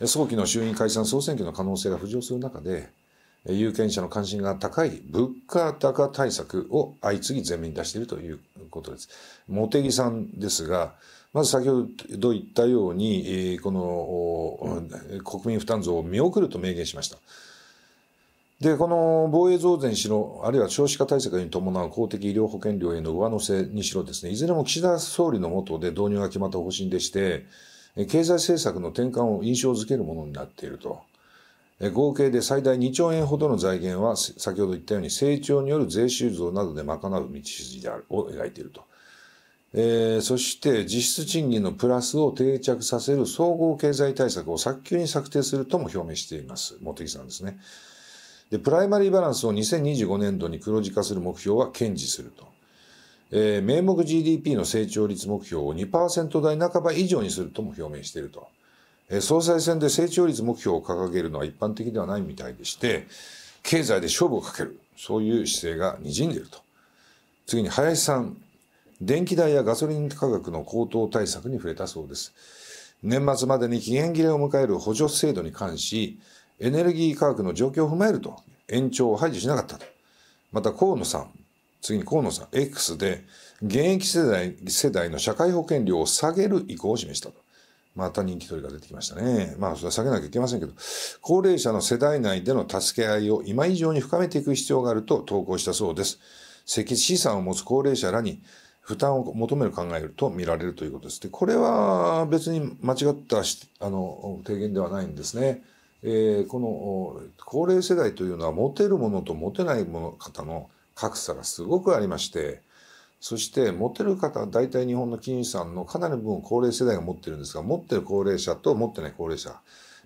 と。早期の衆院解散総選挙の可能性が浮上する中で、有権者の関心が高い物価高対策を相次ぎ前面に出しているということです。茂木さんですが、まず先ほど言ったように、この、国民負担増を見送ると明言しました。で、この防衛増税にしろ、あるいは少子化対策に伴う公的医療保険料への上乗せにしろですね、いずれも岸田総理の下で導入が決まった方針でして、経済政策の転換を印象づけるものになっていると。合計で最大2兆円ほどの財源は、先ほど言ったように成長による税収増などで賄う道筋であるを描いていると。えー、そして実質賃金のプラスを定着させる総合経済対策を早急に策定するとも表明しています。茂木さんですね。で、プライマリーバランスを2025年度に黒字化する目標は堅持すると。えー、名目 GDP の成長率目標を2%台半ば以上にするとも表明していると。えー、総裁選で成長率目標を掲げるのは一般的ではないみたいでして、経済で勝負をかける。そういう姿勢が滲んでいると。次に林さん。電気代やガソリン価格の高騰対策に触れたそうです。年末までに期限切れを迎える補助制度に関し、エネルギー価格の状況を踏まえると、延長を排除しなかったと。また河野さん、次に河野さん、X で、現役世代世代の社会保険料を下げる意向を示したと。また人気取りが出てきましたね。まあ、それは下げなきゃいけませんけど、高齢者の世代内での助け合いを今以上に深めていく必要があると投稿したそうです。積資産を持つ高齢者らに負担を求める考えると見られるということです。で、これは別に間違ったあの提言ではないんですね。えー、この高齢世代というのは持てるものと持てないもの方の格差がすごくありまして、そして持てる方、大体日本の金融資産のかなりの分を高齢世代が持ってるんですが、持ってる高齢者と持ってない高齢者、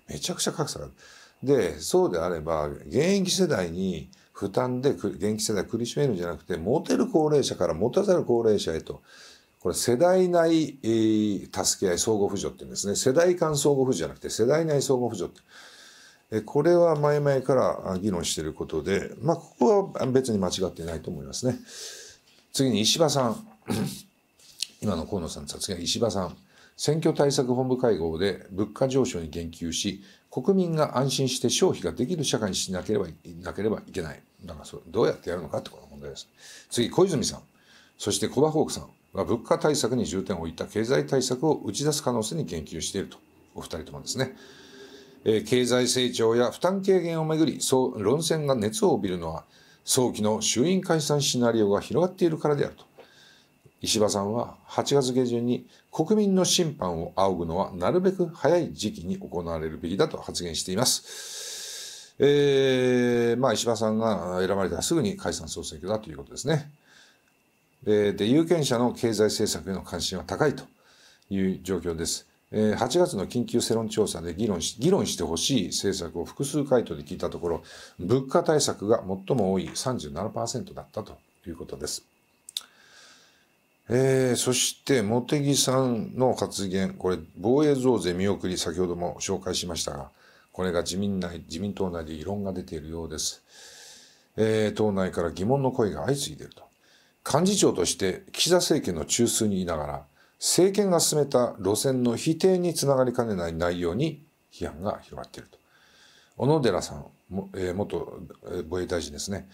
めちゃくちゃ格差がある。で、そうであれば、現役世代に負担で現役世代苦しめるんじゃなくて、持てる高齢者から持たざる高齢者へと、これ世代内、えー、助け合い相互扶助って言うんですね。世代間相互扶助じゃなくて世代内相互扶助って。えこれは前々から議論していることで、まあ、ここは別に間違ってないと思いますね。次に石破さん。*clears throat* 今の河野さんの発言、石破さん。選挙対策本部会合で物価上昇に言及し、国民が安心して消費ができる社会にしなければいけない。なんかそれどうやってやるのかってこと問題です。次、小泉さん、そして小葉ホークさんは物価対策に重点を置いた経済対策を打ち出す可能性に言及していると。お二人ともですね。え経済成長や負担軽減をめぐり、そう論戦が熱を帯びるのは、早期の衆院解散シナリオが広がっているからであると。石破さんは8月下旬に国民の審判を仰ぐのはなるべく早い時期に行われるべきだと発言しています。えー、まあ石破さんが選ばれたらすぐに解散総選挙だということですね。で、で、有権者の経済政策への関心は高いという状況です。えー、8月の緊急世論調査で議論し議論してほしい政策を複数回答で聞いたところ、物価対策が最も多い37%だったということです。えー、そして、茂木さんの発言、これ、防衛増税見送り、先ほども紹介しましたが、これが自民内自民党内で異論が出ているようです。えー、党内から疑問の声が相次いでいると。幹事長として岸田政権の中枢にいながら、政権が進めた路線の否定につながりかねない内容に批判が広がっていると。小野寺さん、えー、元防衛大臣ですね。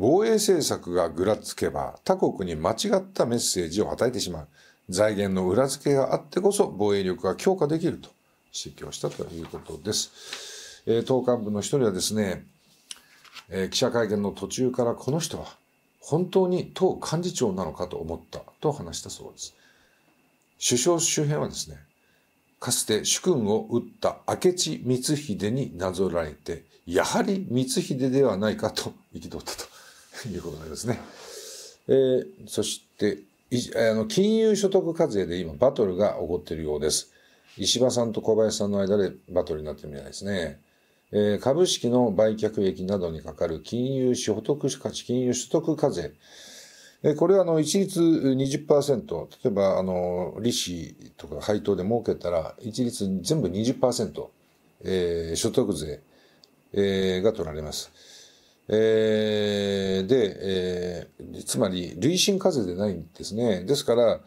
防衛政策がぐらつけば他国に間違ったメッセージを与えてしまう。財源の裏付けがあってこそ防衛力が強化できると指摘をしたということです。えー、党幹部の一人はですね、えー、記者会見の途中からこの人は本当に党幹事長なのかと思ったと話したそうです。首相周辺はですね、かつて主君を撃った明智光秀になぞらえて、やはり光秀ではないかと憤ったと。いうことになりますね。えー、そしてあの金融所得課税で今バトルが起こっているようです。石破さんと小林さんの間でバトルになってるみたいですね。えー、株式の売却益などにかかる金融所得価値、金融所得課税。えー、これはあの一律20%、例えばあの利子とか配当で儲けたら一律全部20%、えー、所得税、えー、が取られます。えー、で、えー、つまり累進課税でないんですね。ですから、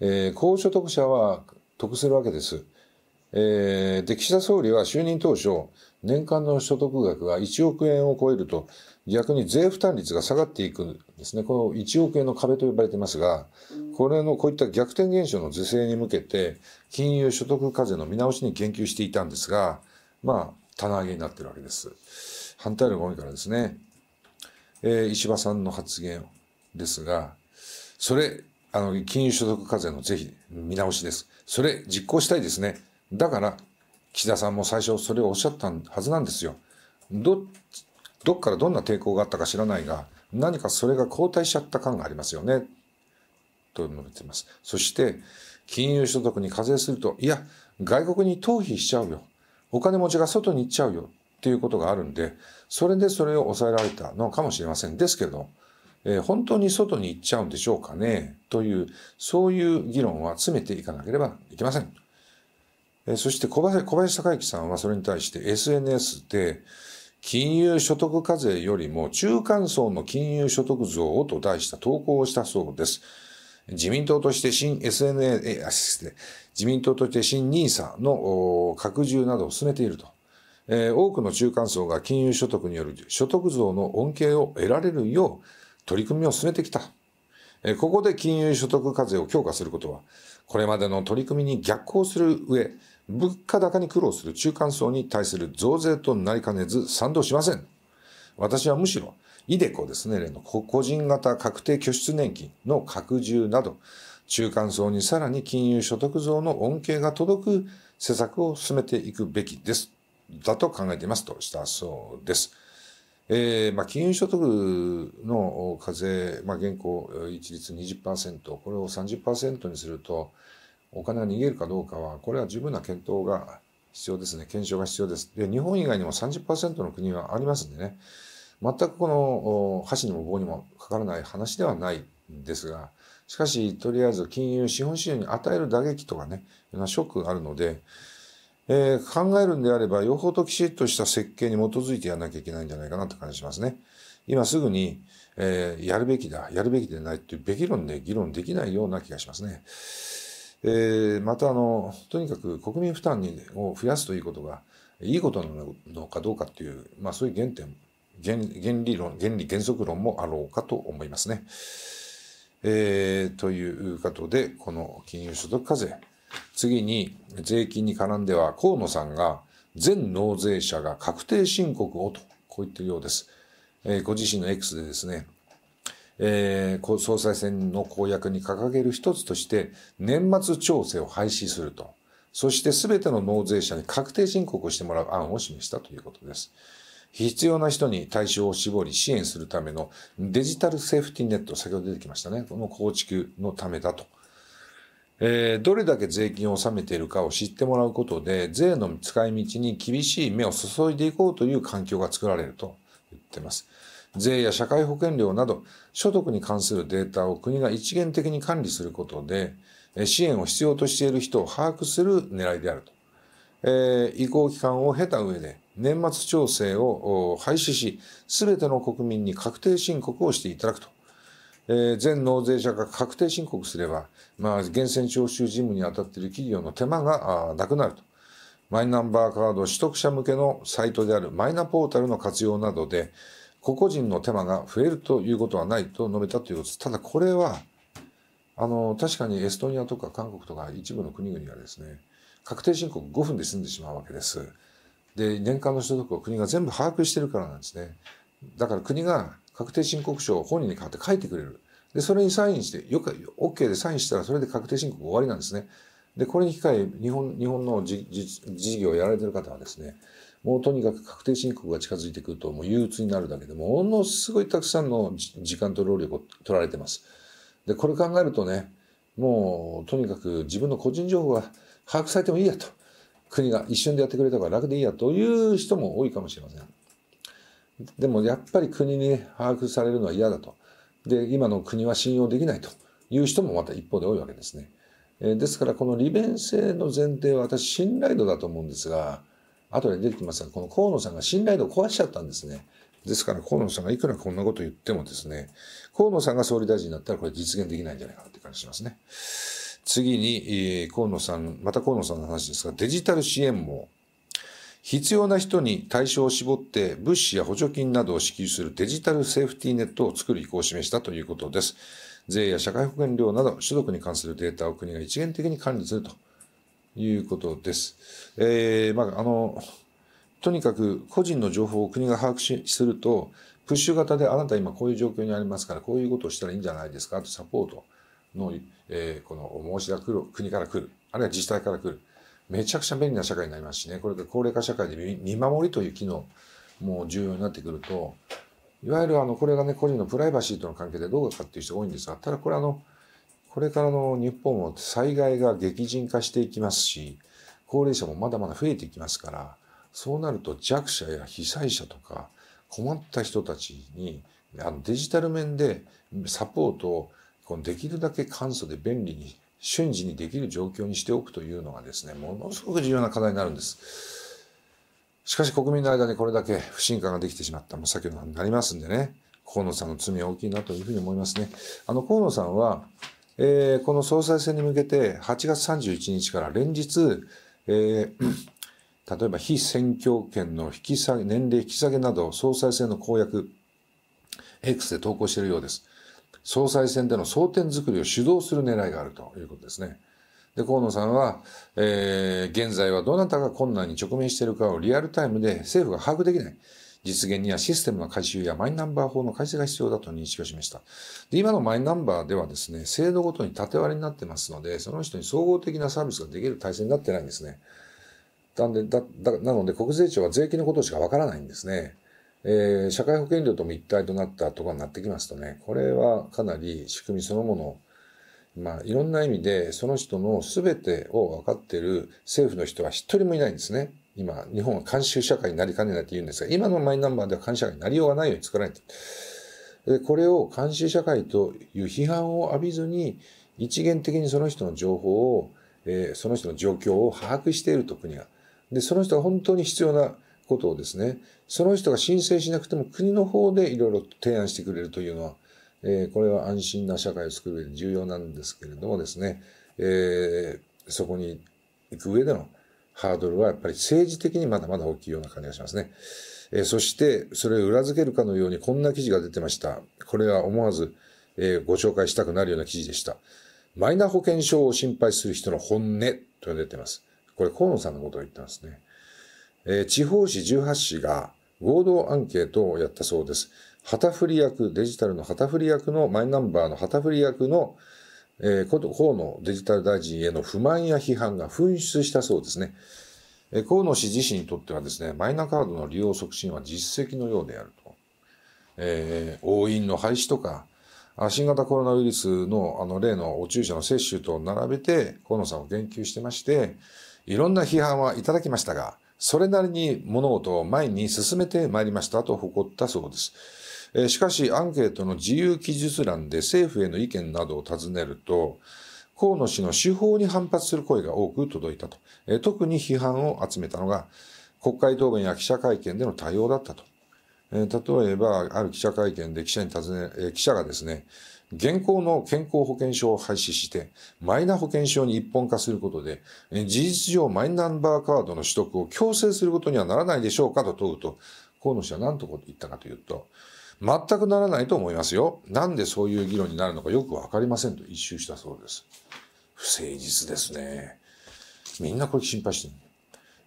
えー、高所得者は得するわけです。えー、で、岸田総理は就任当初、年間の所得額が1億円を超えると、逆に税負担率が下がっていくんですね。この1億円の壁と呼ばれてますが、これのこういった逆転現象の是正に向けて、金融所得課税の見直しに言及していたんですが、まあ、棚上げになってるわけです。反対論が多いからですね、えー、石破さんの発言ですが、それ、あの、金融所得課税の是非見直しです。それ、実行したいですね。だから、岸田さんも最初それをおっしゃったはずなんですよ。ど、どっからどんな抵抗があったか知らないが、何かそれが後退しちゃった感がありますよね。と述べています。そして、金融所得に課税すると、いや、外国に逃避しちゃうよ。お金持ちが外に行っちゃうよ。っていうことがあるんで、それでそれを抑えられたのかもしれません。ですけど、えー、本当に外に行っちゃうんでしょうかねという、そういう議論は詰めていかなければいけません。えー、そして小林小林之さんはそれに対して SNS で、金融所得課税よりも中間層の金融所得増をと題した投稿をしたそうです。自民党として新 SNA、え、あ、自民党として新 NISA の拡充などを進めていると。えー、多くの中間層が金融所得による所得増の恩恵を得られるよう取り組みを進めてきた。えー、ここで金融所得課税を強化することは、これまでの取り組みに逆行する上、物価高に苦労する中間層に対する増税となりかねず賛同しません。私はむしろ、イデコですね、例の個人型確定拠出年金の拡充など、中間層にさらに金融所得増の恩恵が届く施策を進めていくべきです。だと考えていますとしたそうです。えーまあ、金融所得の課税、まあ、現行一律20%、これを30%にすると、お金が逃げるかどうかは、これは十分な検討が必要ですね。検証が必要です。で、日本以外にも30%の国はありますんでね、全くこの箸にも棒にもかからない話ではないんですが、しかし、とりあえず金融資本市場に与える打撃とかね、ショックがあるので、えー、考えるんであれば、よほどきちっとした設計に基づいてやらなきゃいけないんじゃないかなって感じしますね。今すぐに、えー、やるべきだ、やるべきでないっていうべき論で議論できないような気がしますね。えー、またあの、とにかく国民負担にを増やすということが、いいことなのかどうかっていう、まあそういう原点、原原理論、原理原則論もあろうかと思いますね。えー、ということで、この金融所得課税、次に税金に絡んでは河野さんが全納税者が確定申告をとこう言ってるようです、えー、ご自身の X でですね、えー、総裁選の公約に掲げる一つとして年末調整を廃止するとそして全ての納税者に確定申告をしてもらう案を示したということです。必要な人に対象を絞り支援するためのデジタルセーフティネット、先ほど出てきましたね、この構築のためだとえー、どれだけ税金を納めているかを知ってもらうことで、税の使い道に厳しい目を注いでいこうという環境が作られると言っています。税や社会保険料など、所得に関するデータを国が一元的に管理することで、支援を必要としている人を把握する狙いであると。えー、移行期間を経た上で、年末調整を廃止し、すべての国民に確定申告をしていただくと。えー、全納税者が確定申告すれば、まあ、源泉徴収事務に当たっている企業の手間がなくなると。マイナンバーカード取得者向けのサイトであるマイナポータルの活用などで、個々人の手間が増えるということはないと述べたということです。ただこれは、あの、確かにエストニアとか韓国とか一部の国々がですね、確定申告5分で済んでしまうわけです。で、年間の所得を国が全部把握してるからなんですね。だから国が確定申告書を本人に代わって書いてくれる。で、それにサインして、よく、OK でサインしたらそれで確定申告終わりなんですね。で、これに機会、日本、日本の事業をやられてる方はですね、もうとにかく確定申告が近づいてくると、もう憂鬱になるだけでも、ものすごいたくさんの時間と労力を取られてます。で、これ考えるとね、もうとにかく自分の個人情報が把握されてもいいやと。国が一瞬でやってくれたから楽でいいやという人も多いかもしれません。でもやっぱり国に、把握されるのは嫌だと。で、今の国は信用できないという人もまた一方で多いわけですね。えですから、この利便性の前提は私、信頼度だと思うんですが、後で出てきますが、この河野さんが信頼度を壊しちゃったんですね。ですから、河野さんがいくらこんなこと言ってもですね、河野さんが総理大臣になったらこれ実現できないんじゃないかなって感じしますね。次に、え河野さん、また河野さんの話ですが、デジタル支援網。必要な人に対象を絞って物資や補助金などを支給するデジタルセーフティーネットを作る意向を示したということです。税や社会保険料など所得に関するデータを国が一元的に管理するということです。えー、まあ、あの、とにかく個人の情報を国が把握しすると、プッシュ型であなた今こういう状況にありますから、こういうことをしたらいいんじゃないですかとサポートの、えー、この申し出が来る、国から来る、あるいは自治体から来る。めちゃくちゃ便利な社会になりますしねこれが高齢化社会で見守りという機能も重要になってくるといわゆるあのこれがね個人のプライバシーとの関係でどうかっていう人が多いんですがただこれあのこれからの日本も災害が激甚化していきますし高齢者もまだまだ増えていきますからそうなると弱者や被災者とか困った人たちにあのデジタル面でサポートをできるだけ簡素で便利に瞬時にできる状況にしておくというのがですね、ものすごく重要な課題になるんです。しかし国民の間にこれだけ不信感ができてしまった、もう先ほどになりますんでね、河野さんの罪は大きいなというふうに思いますね。あの河野さんは、えー、この総裁選に向けて8月31日から連日、えー、*clears throat* 例えば非選挙権の引き下げ、年齢引き下げなど総裁選の公約、X で投稿しているようです。総裁選での争点づくりを主導する狙いがあるということですね。で河野さんは、えー、現在はどなたが困難に直面しているかをリアルタイムで政府が把握できない。実現にはシステムの改修やマイナンバー法の改正が必要だと認識をしました。で今のマイナンバーではですね、制度ごとに縦割りになってますので、その人に総合的なサービスができる体制になってないんですね。なんで、だ、だなので国税庁は税金のことしかわからないんですね。えー、社会保険料とも一体となったとかになってきますとね、これはかなり仕組みそのもの、まあ、いろんな意味で、その人の全てを分かっている政府の人は一人もいないんですね。今、日本は慣習社会になりかねないって言うんですが、今のマイナンバーでは慣習社会になりようがないように作られてでこれを慣習社会という批判を浴びずに、一元的にその人の情報を、えー、その人の状況を把握していると国が。で、その人が本当に必要なことをですね、その人が申請しなくても国の方でいろいろ提案してくれるというのは、えー、これは安心な社会を作る上で重要なんですけれどもですね、えー、そこに行く上でのハードルはやっぱり政治的にまだまだ大きいような感じがしますね。えー、そして、それを裏付けるかのようにこんな記事が出てました。これは思わず、えー、ご紹介したくなるような記事でした。マイナ保険証を心配する人の本音と出てます。これ、河野さんのことを言ってますね。えー、地方紙18市が合同アンケートをやったそうです。旗振り役、デジタルの旗振り役の、マイナンバーの旗振り役の、えー、河野デジタル大臣への不満や批判が噴出したそうですね。えー、河野氏自身にとってはですね、マイナカードの利用促進は実績のようであると。えー、応印の廃止とか、新型コロナウイルスのあの例のお注射の接種と並べて河野さんを言及してまして、いろんな批判はいただきましたが、それなりに物事を前に進めてまいりましたと誇ったそうです。えしかし、アンケートの自由記述欄で政府への意見などを尋ねると、河野氏の手法に反発する声が多く届いたと。え特に批判を集めたのが、国会答弁や記者会見での対応だったと。え例えば、ある記者会見で記者に尋ね、え記者がですね、現行の健康保険証を廃止して、マイナ保険証に一本化することで、事実上マイナンバーカードの取得を強制することにはならないでしょうかと問うと、河野氏は何と言ったかというと、全くならないと思いますよ。なんでそういう議論になるのかよくわかりませんと一周したそうです。不誠実ですね。みんなこれ心配し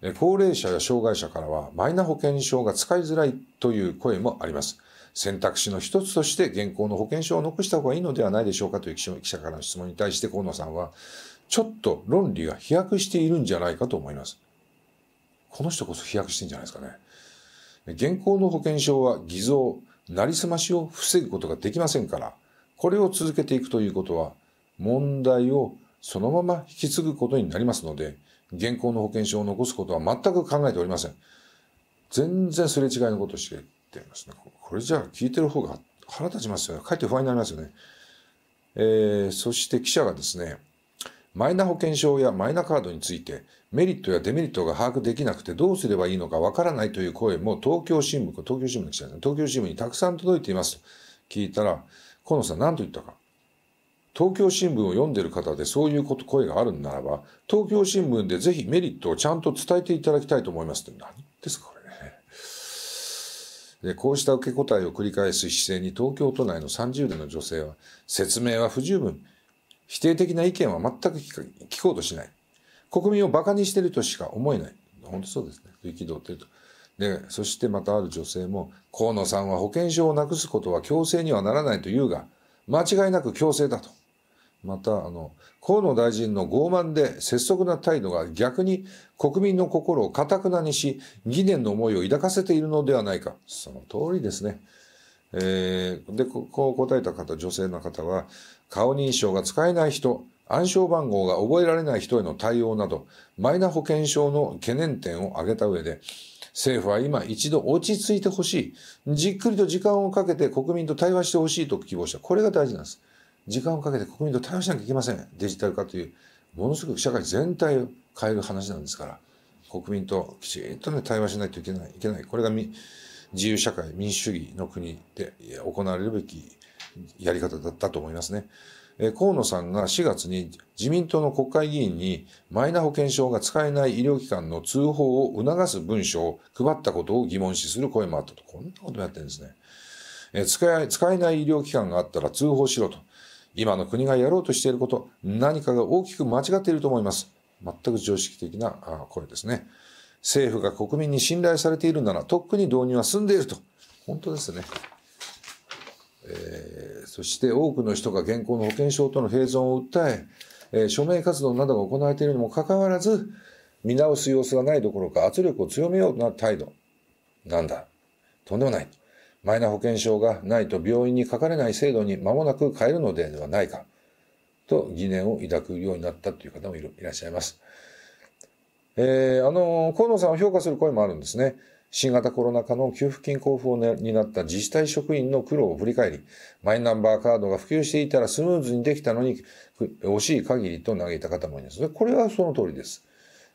てる。高齢者や障害者からはマイナ保険証が使いづらいという声もあります。選択肢の一つとして現行の保険証を残した方がいいのではないでしょうかという記者からの質問に対して河野さんは、ちょっと論理が飛躍しているんじゃないかと思います。この人こそ飛躍してんじゃないですかね。現行の保険証は偽造、なりすましを防ぐことができませんから、これを続けていくということは、問題をそのまま引き継ぐことになりますので、現行の保険証を残すことは全く考えておりません。全然すれ違いのことをしていてますね、これじゃあ聞いてる方が腹立ちますよね。かえって不安になりますよね。えー、そして記者がですね、マイナ保険証やマイナカードについてメリットやデメリットが把握できなくてどうすればいいのかわからないという声も東京新聞、東京新聞の記者ですね、東京新聞にたくさん届いていますと聞いたら、河野さん何と言ったか。東京新聞を読んでる方でそういうこと声があるんならば、東京新聞でぜひメリットをちゃんと伝えていただきたいと思いますって何ですかでこうした受け答えを繰り返す姿勢に東京都内の30代の女性は説明は不十分否定的な意見は全く聞こうとしない国民を馬鹿にしてるとしか思えない本当そうですね憤ってるとでそしてまたある女性も河野さんは保険証をなくすことは強制にはならないと言うが間違いなく強制だとまたあの河野大臣の傲慢で拙速な態度が逆に国民の心をかたくなにし疑念の思いを抱かせているのではないかその通りですね。えー、でこう答えた方女性の方は顔認証が使えない人暗証番号が覚えられない人への対応などマイナ保険証の懸念点を挙げた上で政府は今一度落ち着いてほしいじっくりと時間をかけて国民と対話してほしいと希望したこれが大事なんです。時間をかけて国民と対話しなきゃいけません。デジタル化という、ものすごく社会全体を変える話なんですから、国民ときちんとね、対話しないといけない。いけない。これが自由社会、民主主義の国で行われるべきやり方だったと思いますね。え河野さんが4月に自民党の国会議員にマイナ保険証が使えない医療機関の通報を促す文書を配ったことを疑問視する声もあったと。こんなこともやってるんですね。え使えない医療機関があったら通報しろと。今の国がやろうとしていること、何かが大きく間違っていると思います。全く常識的な声ですね。政府が国民に信頼されているなら、とっくに導入は済んでいると。本当ですね。えー、そして多くの人が現行の保険証との併存を訴え、えー、署名活動などが行われているにもかかわらず、見直す様子がないどころか圧力を強めような態度なんだ。とんでもない。マイナ保険証がないと病院にかかれない制度に間もなく変えるのではないか、と疑念を抱くようになったという方もいらっしゃいます。えー、あの、河野さんを評価する声もあるんですね。新型コロナ禍の給付金交付を、ね、担った自治体職員の苦労を振り返り、マイナンバーカードが普及していたらスムーズにできたのに、惜しい限りと嘆いた方もいます。これはその通りです。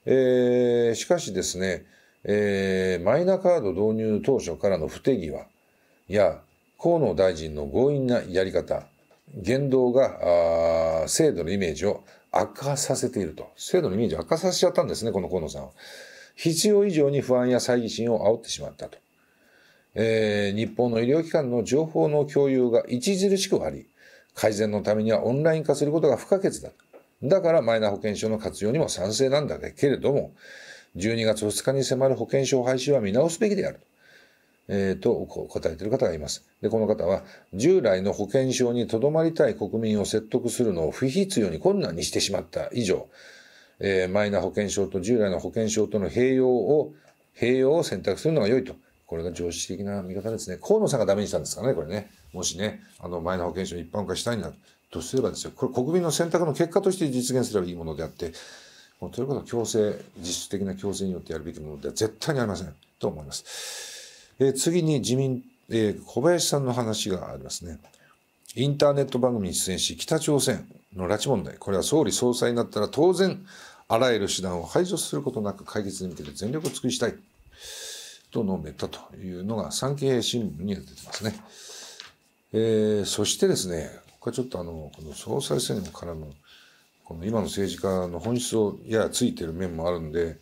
えー、しかしですね、えー、マイナカード導入当初からの不手際、や河野大臣の強引なやり方言動が制度のイメージを悪化させていると制度のイメージを悪化させちゃったんですねこの河野さんは必要以上に不安や猜疑心を煽ってしまったと、えー、日本の医療機関の情報の共有が著しく悪い改善のためにはオンライン化することが不可欠だだからマイナ保険証の活用にも賛成なんだけれども12月2日に迫る保険証廃止は見直すべきであるとえー、と答えている方がいます。で、この方は、従来の保険証にとどまりたい国民を説得するのを不必要に困難にしてしまった以上、えー、マイナ保険証と従来の保険証との併用を、併用を選択するのが良いと。これが常識的な見方ですね。河野さんがダメにしたんですかね、これね。もしね、あの、マイナ保険証一般化したいんだとすればですよ。これ国民の選択の結果として実現すればいいものであって、もうということは強制、実質的な強制によってやるべきものでは絶対にありませんと思います。え次に自民、え小林さんの話がありますね。インターネット番組に出演し、北朝鮮の拉致問題、これは総理総裁になったら当然、あらゆる手段を排除することなく解決に向けて全力を尽くしたい。と述べたというのが産経新聞に出てますね。えー、そしてですね、これちょっとあの、この総裁選からの、この今の政治家の本質をややついてる面もあるんで、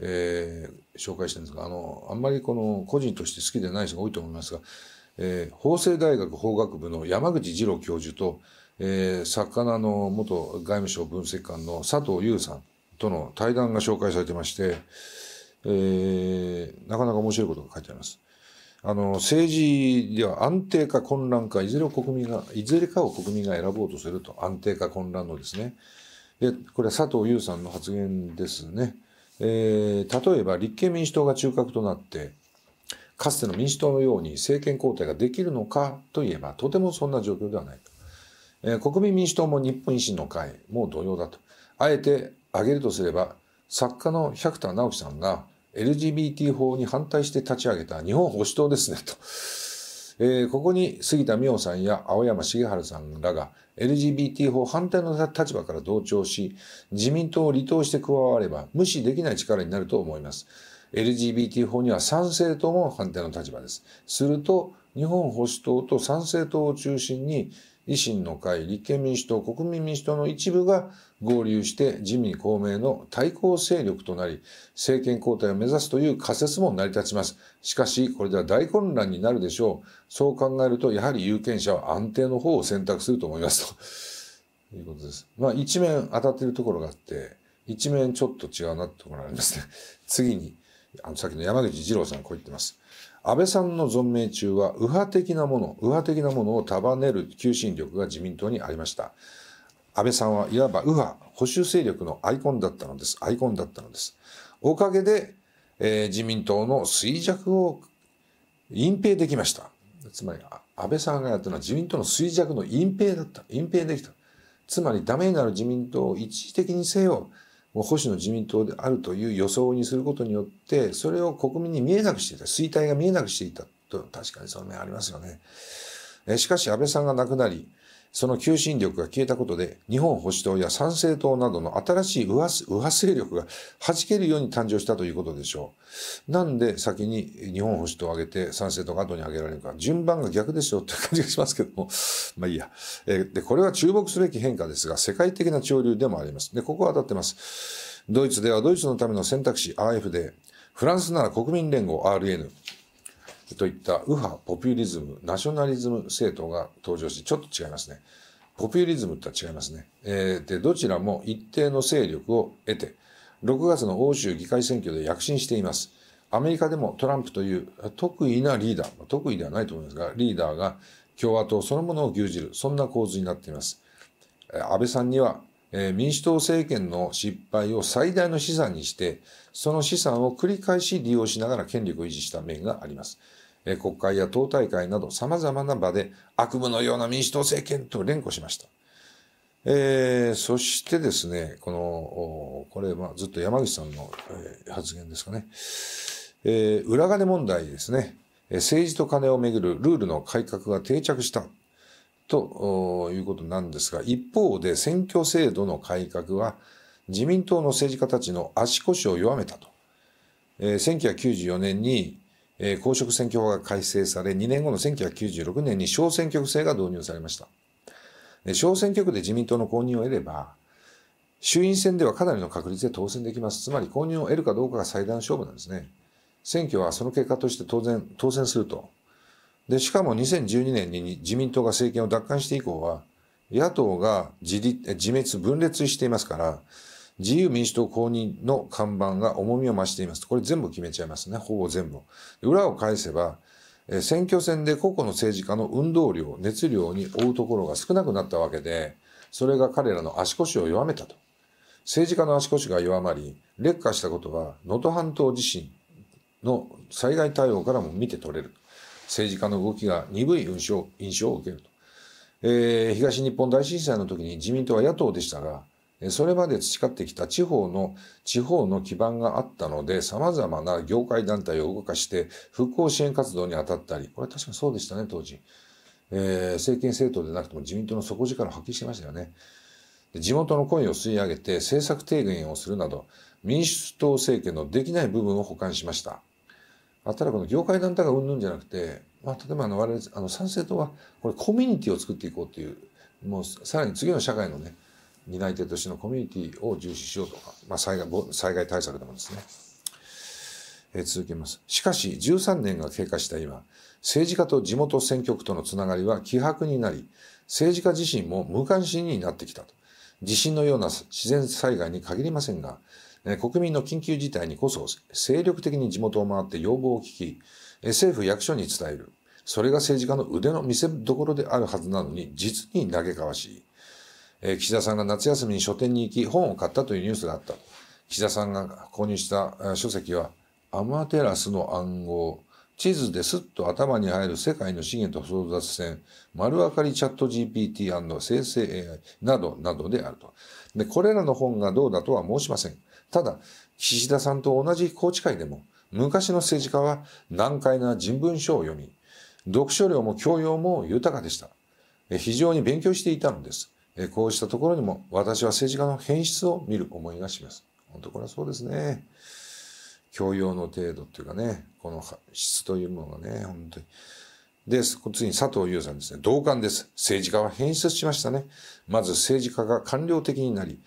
えー、紹介してるんですが、あの、あんまりこの個人として好きでない人が多いと思いますが、えー、法政大学法学部の山口二郎教授と、えー、魚の元外務省分析官の佐藤優さんとの対談が紹介されてまして、えー、なかなか面白いことが書いてあります。あの、政治では安定か混乱か、いずれ国民が、いずれかを国民が選ぼうとすると、安定か混乱のですね。で、これは佐藤優さんの発言ですね。えー、例えば立憲民主党が中核となってかつての民主党のように政権交代ができるのかといえばとてもそんな状況ではないと、えー、国民民主党も日本維新の会も同様だとあえて挙げるとすれば作家の百田直樹さんが LGBT 法に反対して立ち上げた日本保守党ですねとえー、ここに杉田美桜さんや青山茂春さんらが LGBT 法反対の立場から同調し、自民党を離党して加われば無視できない力になると思います。LGBT 法には賛成党も反対の立場です。すると、日本保守党と賛成党を中心に、維新の会、立憲民主党、国民民主党の一部が合流して自民公明の対抗勢力となり、政権交代を目指すという仮説も成り立ちます。しかし、これでは大混乱になるでしょう。そう考えると、やはり有権者は安定の方を選択すると思いますと *laughs* いうことです。まあ、一面当たっているところがあって、一面ちょっと違うなってところがありますね。*laughs* 次に、あの、さっきの山口二郎さんこう言ってます。安倍さんの存命中は右派的なもの、右派的なものを束ねる求心力が自民党にありました。安倍さんはいわば右派保守勢力のアイコンだったのです。アイコンだったのです。おかげで、えー、自民党の衰弱を隠蔽できました。つまり、安倍さんがやったのは自民党の衰弱の隠蔽だった。隠蔽できた。つまり、ダメになる自民党を一時的にせよ、もう保守の自民党であるという予想にすることによって、それを国民に見えなくしていた。衰退が見えなくしていたと、確かにその面ありますよね。えー、しかし、安倍さんが亡くなり、その求心力が消えたことで、日本保守党や参政党などの新しい右派勢力が弾けるように誕生したということでしょう。なんで先に日本保守党を挙げて、参政党が後に挙げられるか、順番が逆でしょうという感じがしますけども、*laughs* まあいいや。えで、これは注目すべき変化ですが、世界的な潮流でもあります。で、ここは当たってます。ドイツではドイツのための選択肢 AFD、フランスなら国民連合 RN、といった右派、ポピュリズム、ナショナリズム政党が登場し、ちょっと違いますね。ポピュリズムとは違いますね。えー、で、どちらも一定の勢力を得て、6月の欧州議会選挙で躍進しています。アメリカでもトランプという特異なリーダー、特異ではないと思いますが、リーダーが共和党そのものを牛耳る、そんな構図になっています。安倍さんには、え民主党政権の失敗を最大の資産にして、その資産を繰り返し利用しながら権力を維持した面があります。国会や党大会など様々な場で悪夢のような民主党政権と連呼しました。えー、そしてですね、この、これ、はずっと山口さんの、え発言ですかね。えー、裏金問題ですね。政治と金をめぐるルールの改革が定着したということなんですが、一方で選挙制度の改革は自民党の政治家たちの足腰を弱めたと。えー、1994年にえー、公職選挙法が改正され、2年後の1996年に小選挙区制が導入されました。小選挙区で自民党の公認を得れば、衆院選ではかなりの確率で当選できます。つまり公認を得るかどうかが最大の勝負なんですね。選挙はその結果として当然、当選すると。で、しかも2012年に自民党が政権を奪還して以降は、野党が自立自滅、分裂していますから、自由民主党公認の看板が重みを増しています。これ全部決めちゃいますね。ほぼ全部。裏を返せば、え選挙戦で個々の政治家の運動量、熱量に追うところが少なくなったわけで、それが彼らの足腰を弱めたと。政治家の足腰が弱まり、劣化したことは、能登半島地震の災害対応からも見て取れる。政治家の動きが鈍い印象印象を受けると。えー、東日本大震災の時に自民党は野党でしたが、それまで培ってきた地方の、地方の基盤があったので、様々な業界団体を動かして、復興支援活動に当たったり、これ確かにそうでしたね、当時。えー、政権政党でなくても自民党の底力を発揮してましたよね。地元の声を吸い上げて政策提言をするなど、民主党政権のできない部分を補完しました。あただこの業界団体がうんぬんじゃなくて、まあ、例えばあの我々、あの、賛成党は、これコミュニティを作っていこうという、もうさらに次の社会のね、担い手としてのコミュニティを重視しようとか、まあ、災害災害対策でもですね、えー、続けます。しかし、13年が経過した今、政治家と地元選挙区とのつながりは希薄になり、政治家自身も無関心になってきたと。地震のような自然災害に限りませんが、国民の緊急事態にこそ精力的に地元を回って要望を聞き、政府役所に伝える。それが政治家の腕の見せ所であるはずなのに、実に嘆かわしい。えー、岸田さんが夏休みに書店に行き、本を買ったというニュースがあった。岸田さんが購入した書籍は、アマテラスの暗号、地図ですっと頭に入る世界の資源と争奪戦、丸明かりチャット GPT& 生成 AI などなどであると。で、これらの本がどうだとは申しません。ただ、岸田さんと同じ宏池会でも、昔の政治家は難解な人文書を読み、読書量も教養も豊かでした。非常に勉強していたのです。えこうしたところにも私は政治家の変質を見る思いがします。本当これはそうですね。教養の程度っていうかね、この質というものがね、本当に。で、次に佐藤優さんですね。同感です。政治家は変質しましたね。まず政治家が官僚的になり、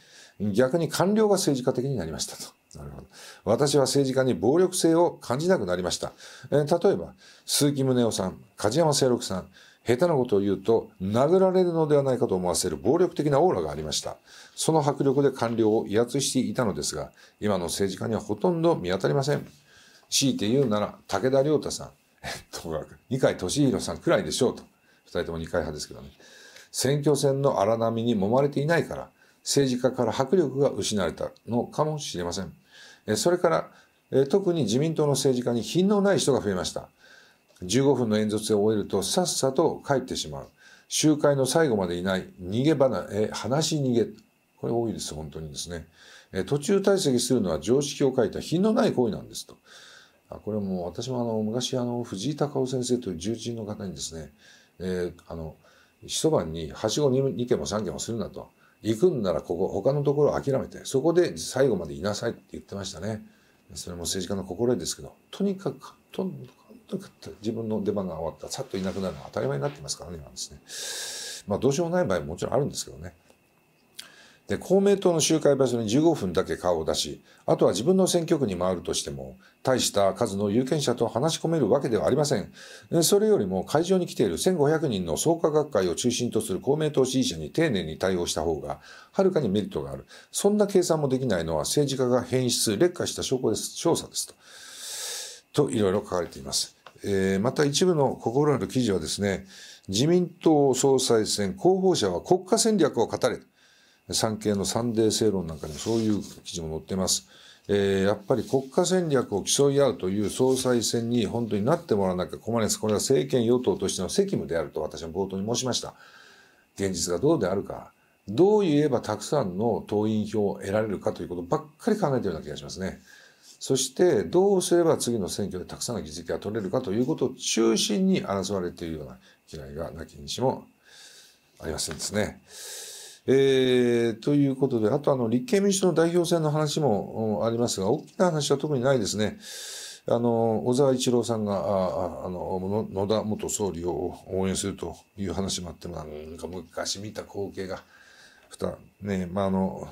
逆に官僚が政治家的になりましたと。なるほど。私は政治家に暴力性を感じなくなりました。えー、例えば、鈴木宗男さん、梶山清六さん、下手なことを言うと殴られるのではないかと思わせる暴力的なオーラがありました。その迫力で官僚を威圧していたのですが、今の政治家にはほとんど見当たりません。強いて言うなら、武田良太さん、えっと、二階俊弘さんくらいでしょうと。二人とも二階派ですけどね。選挙戦の荒波に揉まれていないから、政治家から迫力が失われたのかもしれません。それから、特に自民党の政治家に品のない人が増えました。15分の演説を終えるとさっさと帰ってしまう。集会の最後までいない。逃げ離れ、話し逃げ。これ多いです、本当にですね。え途中退席するのは常識を書いた品のない行為なんですと。あこれも私もあの昔あの藤井隆夫先生という重鎮の方にですね、えー、あの一晩にはしご 2, 2軒も3軒もするなと行くんならここ他のところ諦めてそこで最後までいなさいって言ってましたねそれも政治家の心得ですけどとにかくとにかく自分の出番が終わったらさっといなくなるのは当たり前になってますからね今ですね。まあどうしようもない場合ももちろんあるんですけどね。で公明党の集会場所に15分だけ顔を出しあとは自分の選挙区に回るとしても大した数の有権者と話し込めるわけではありませんそれよりも会場に来ている1500人の創価学会を中心とする公明党支持者に丁寧に対応した方がはるかにメリットがあるそんな計算もできないのは政治家が変質劣化した証拠です調査ですと。といろいろ書かれています。えー、また一部の心ある記事はですね、自民党総裁選候補者は国家戦略を語れ。産経のサンデー正論なんかにもそういう記事も載ってます。えー、やっぱり国家戦略を競い合うという総裁選に本当になってもらわなきゃ困ります。これは政権与党としての責務であると私は冒頭に申しました。現実がどうであるか、どう言えばたくさんの党員票を得られるかということばっかり考えているような気がしますね。そしてどうすれば次の選挙でたくさんの議席が取れるかということを中心に争われているような議いがなきにしもありませんですね。えー、ということで、あとあの、立憲民主党の代表選の話もありますが、大きな話は特にないですね。あの、小沢一郎さんが、ああの、野田元総理を応援するという話もあって、なんか昔見た光景が、ふた、ね、まあ、あの、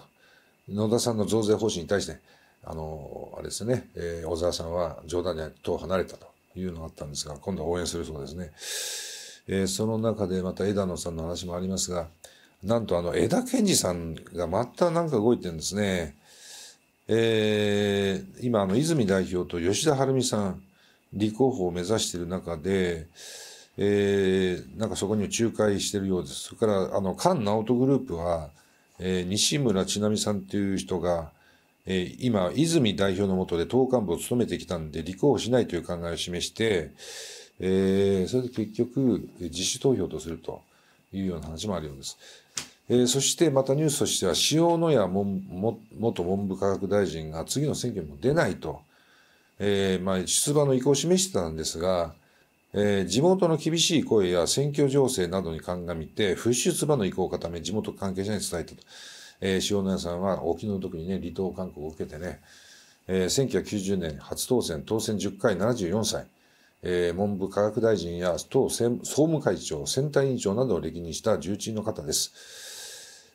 野田さんの増税方針に対して、あの、あれですね、えー、小沢さんは冗談にゃ党離れたというのがあったんですが、今度は応援するそうですね。えー、その中でまた枝野さんの話もありますが、なんとあの、枝健二さんがまたなんか動いてるんですね。えー、今あの、泉代表と吉田晴美さん、立候補を目指している中で、えー、なんかそこに仲介してるようです。それから、あの、菅直人グループは、えー、西村千奈美さんっていう人が、えー、今、泉代表のもとで党幹部を務めてきたんで、立候補しないという考えを示して、えー、それで結局、自主投票とするというような話もあるようです。えー、そしてまたニュースとしては、塩野谷元文部科学大臣が次の選挙にも出ないと、えー、まあ、出馬の意向を示してたんですが、えー、地元の厳しい声や選挙情勢などに鑑みて、不出馬の意向を固め、地元関係者に伝えたと。えー、塩野屋さんは沖の特にね、離島勧告を受けてね、えー、1990年初当選、当選10回74歳、えー、文部科学大臣や党総務会長、選対委員長などを歴任した重鎮の方です。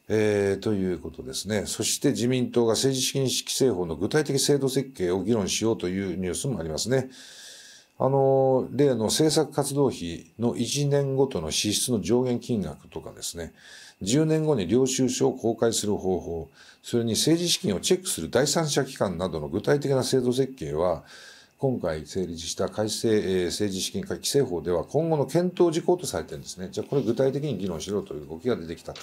えー、ということですね。そして自民党が政治資金規正法の具体的制度設計を議論しようというニュースもありますね。あの、例の政策活動費の1年ごとの支出の上限金額とかですね。10年後に領収書を公開する方法、それに政治資金をチェックする第三者機関などの具体的な制度設計は、今回成立した改正、政治資金化規制法では今後の検討事項とされてるんですね。じゃあこれ具体的に議論しろという動きが出てきた。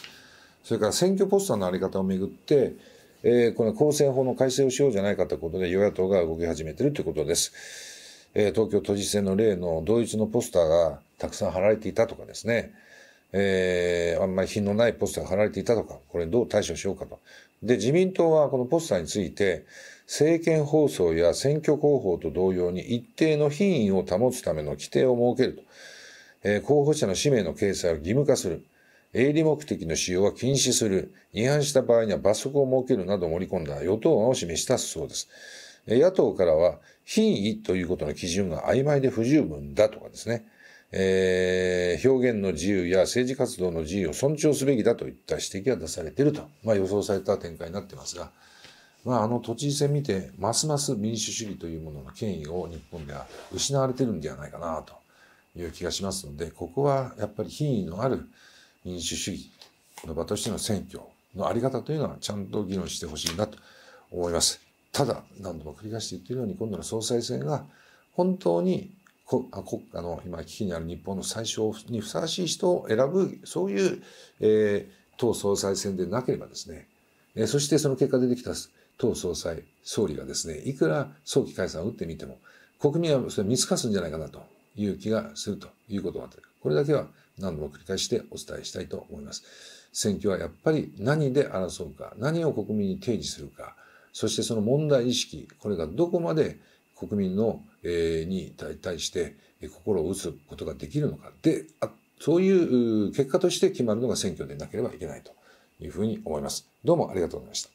それから選挙ポスターのあり方をめぐって、えー、この公選法の改正をしようじゃないかということで与野党が動き始めているということです。えー、東京都知事選の例の同一のポスターがたくさん貼られていたとかですね。えー、あんまり品のないポスターが貼られていたとか、これどう対処しようかと。で、自民党はこのポスターについて、政見放送や選挙広報と同様に一定の品位を保つための規定を設けると。えー、候補者の氏名の掲載を義務化する。営利目的の使用は禁止する。違反した場合には罰則を設けるなど盛り込んだ与党案を示したそうです。野党からは、品位ということの基準が曖昧で不十分だとかですね。えー、表現の自由や政治活動の自由を尊重すべきだといった指摘が出されていると、まあ、予想された展開になってますが、まあ、あの都知事選見てますます民主主義というものの権威を日本では失われてるんではないかなという気がしますのでここはやっぱり品位のある民主主義の場としての選挙の在り方というのはちゃんと議論してほしいなと思います。ただ何度も繰り返して言っているように今度の総裁選が本当にこあこあの今危機にある日本の最小にふさわしい人を選ぶそういう、えー、党総裁選でなければですね、えー、そしてその結果出てきた党総裁総理がですねいくら早期解散を打ってみても国民はそれ見透かすんじゃないかなという気がするということがあってこれだけは何度も繰り返してお伝えしたいと思います。選挙はやっぱり何で争うか何を国民に提示するかそしてその問題意識これがどこまで国民の、えー、に対して心を打つことができるのかであそういう結果として決まるのが選挙でなければいけないというふうに思います。どうもありがとうございました。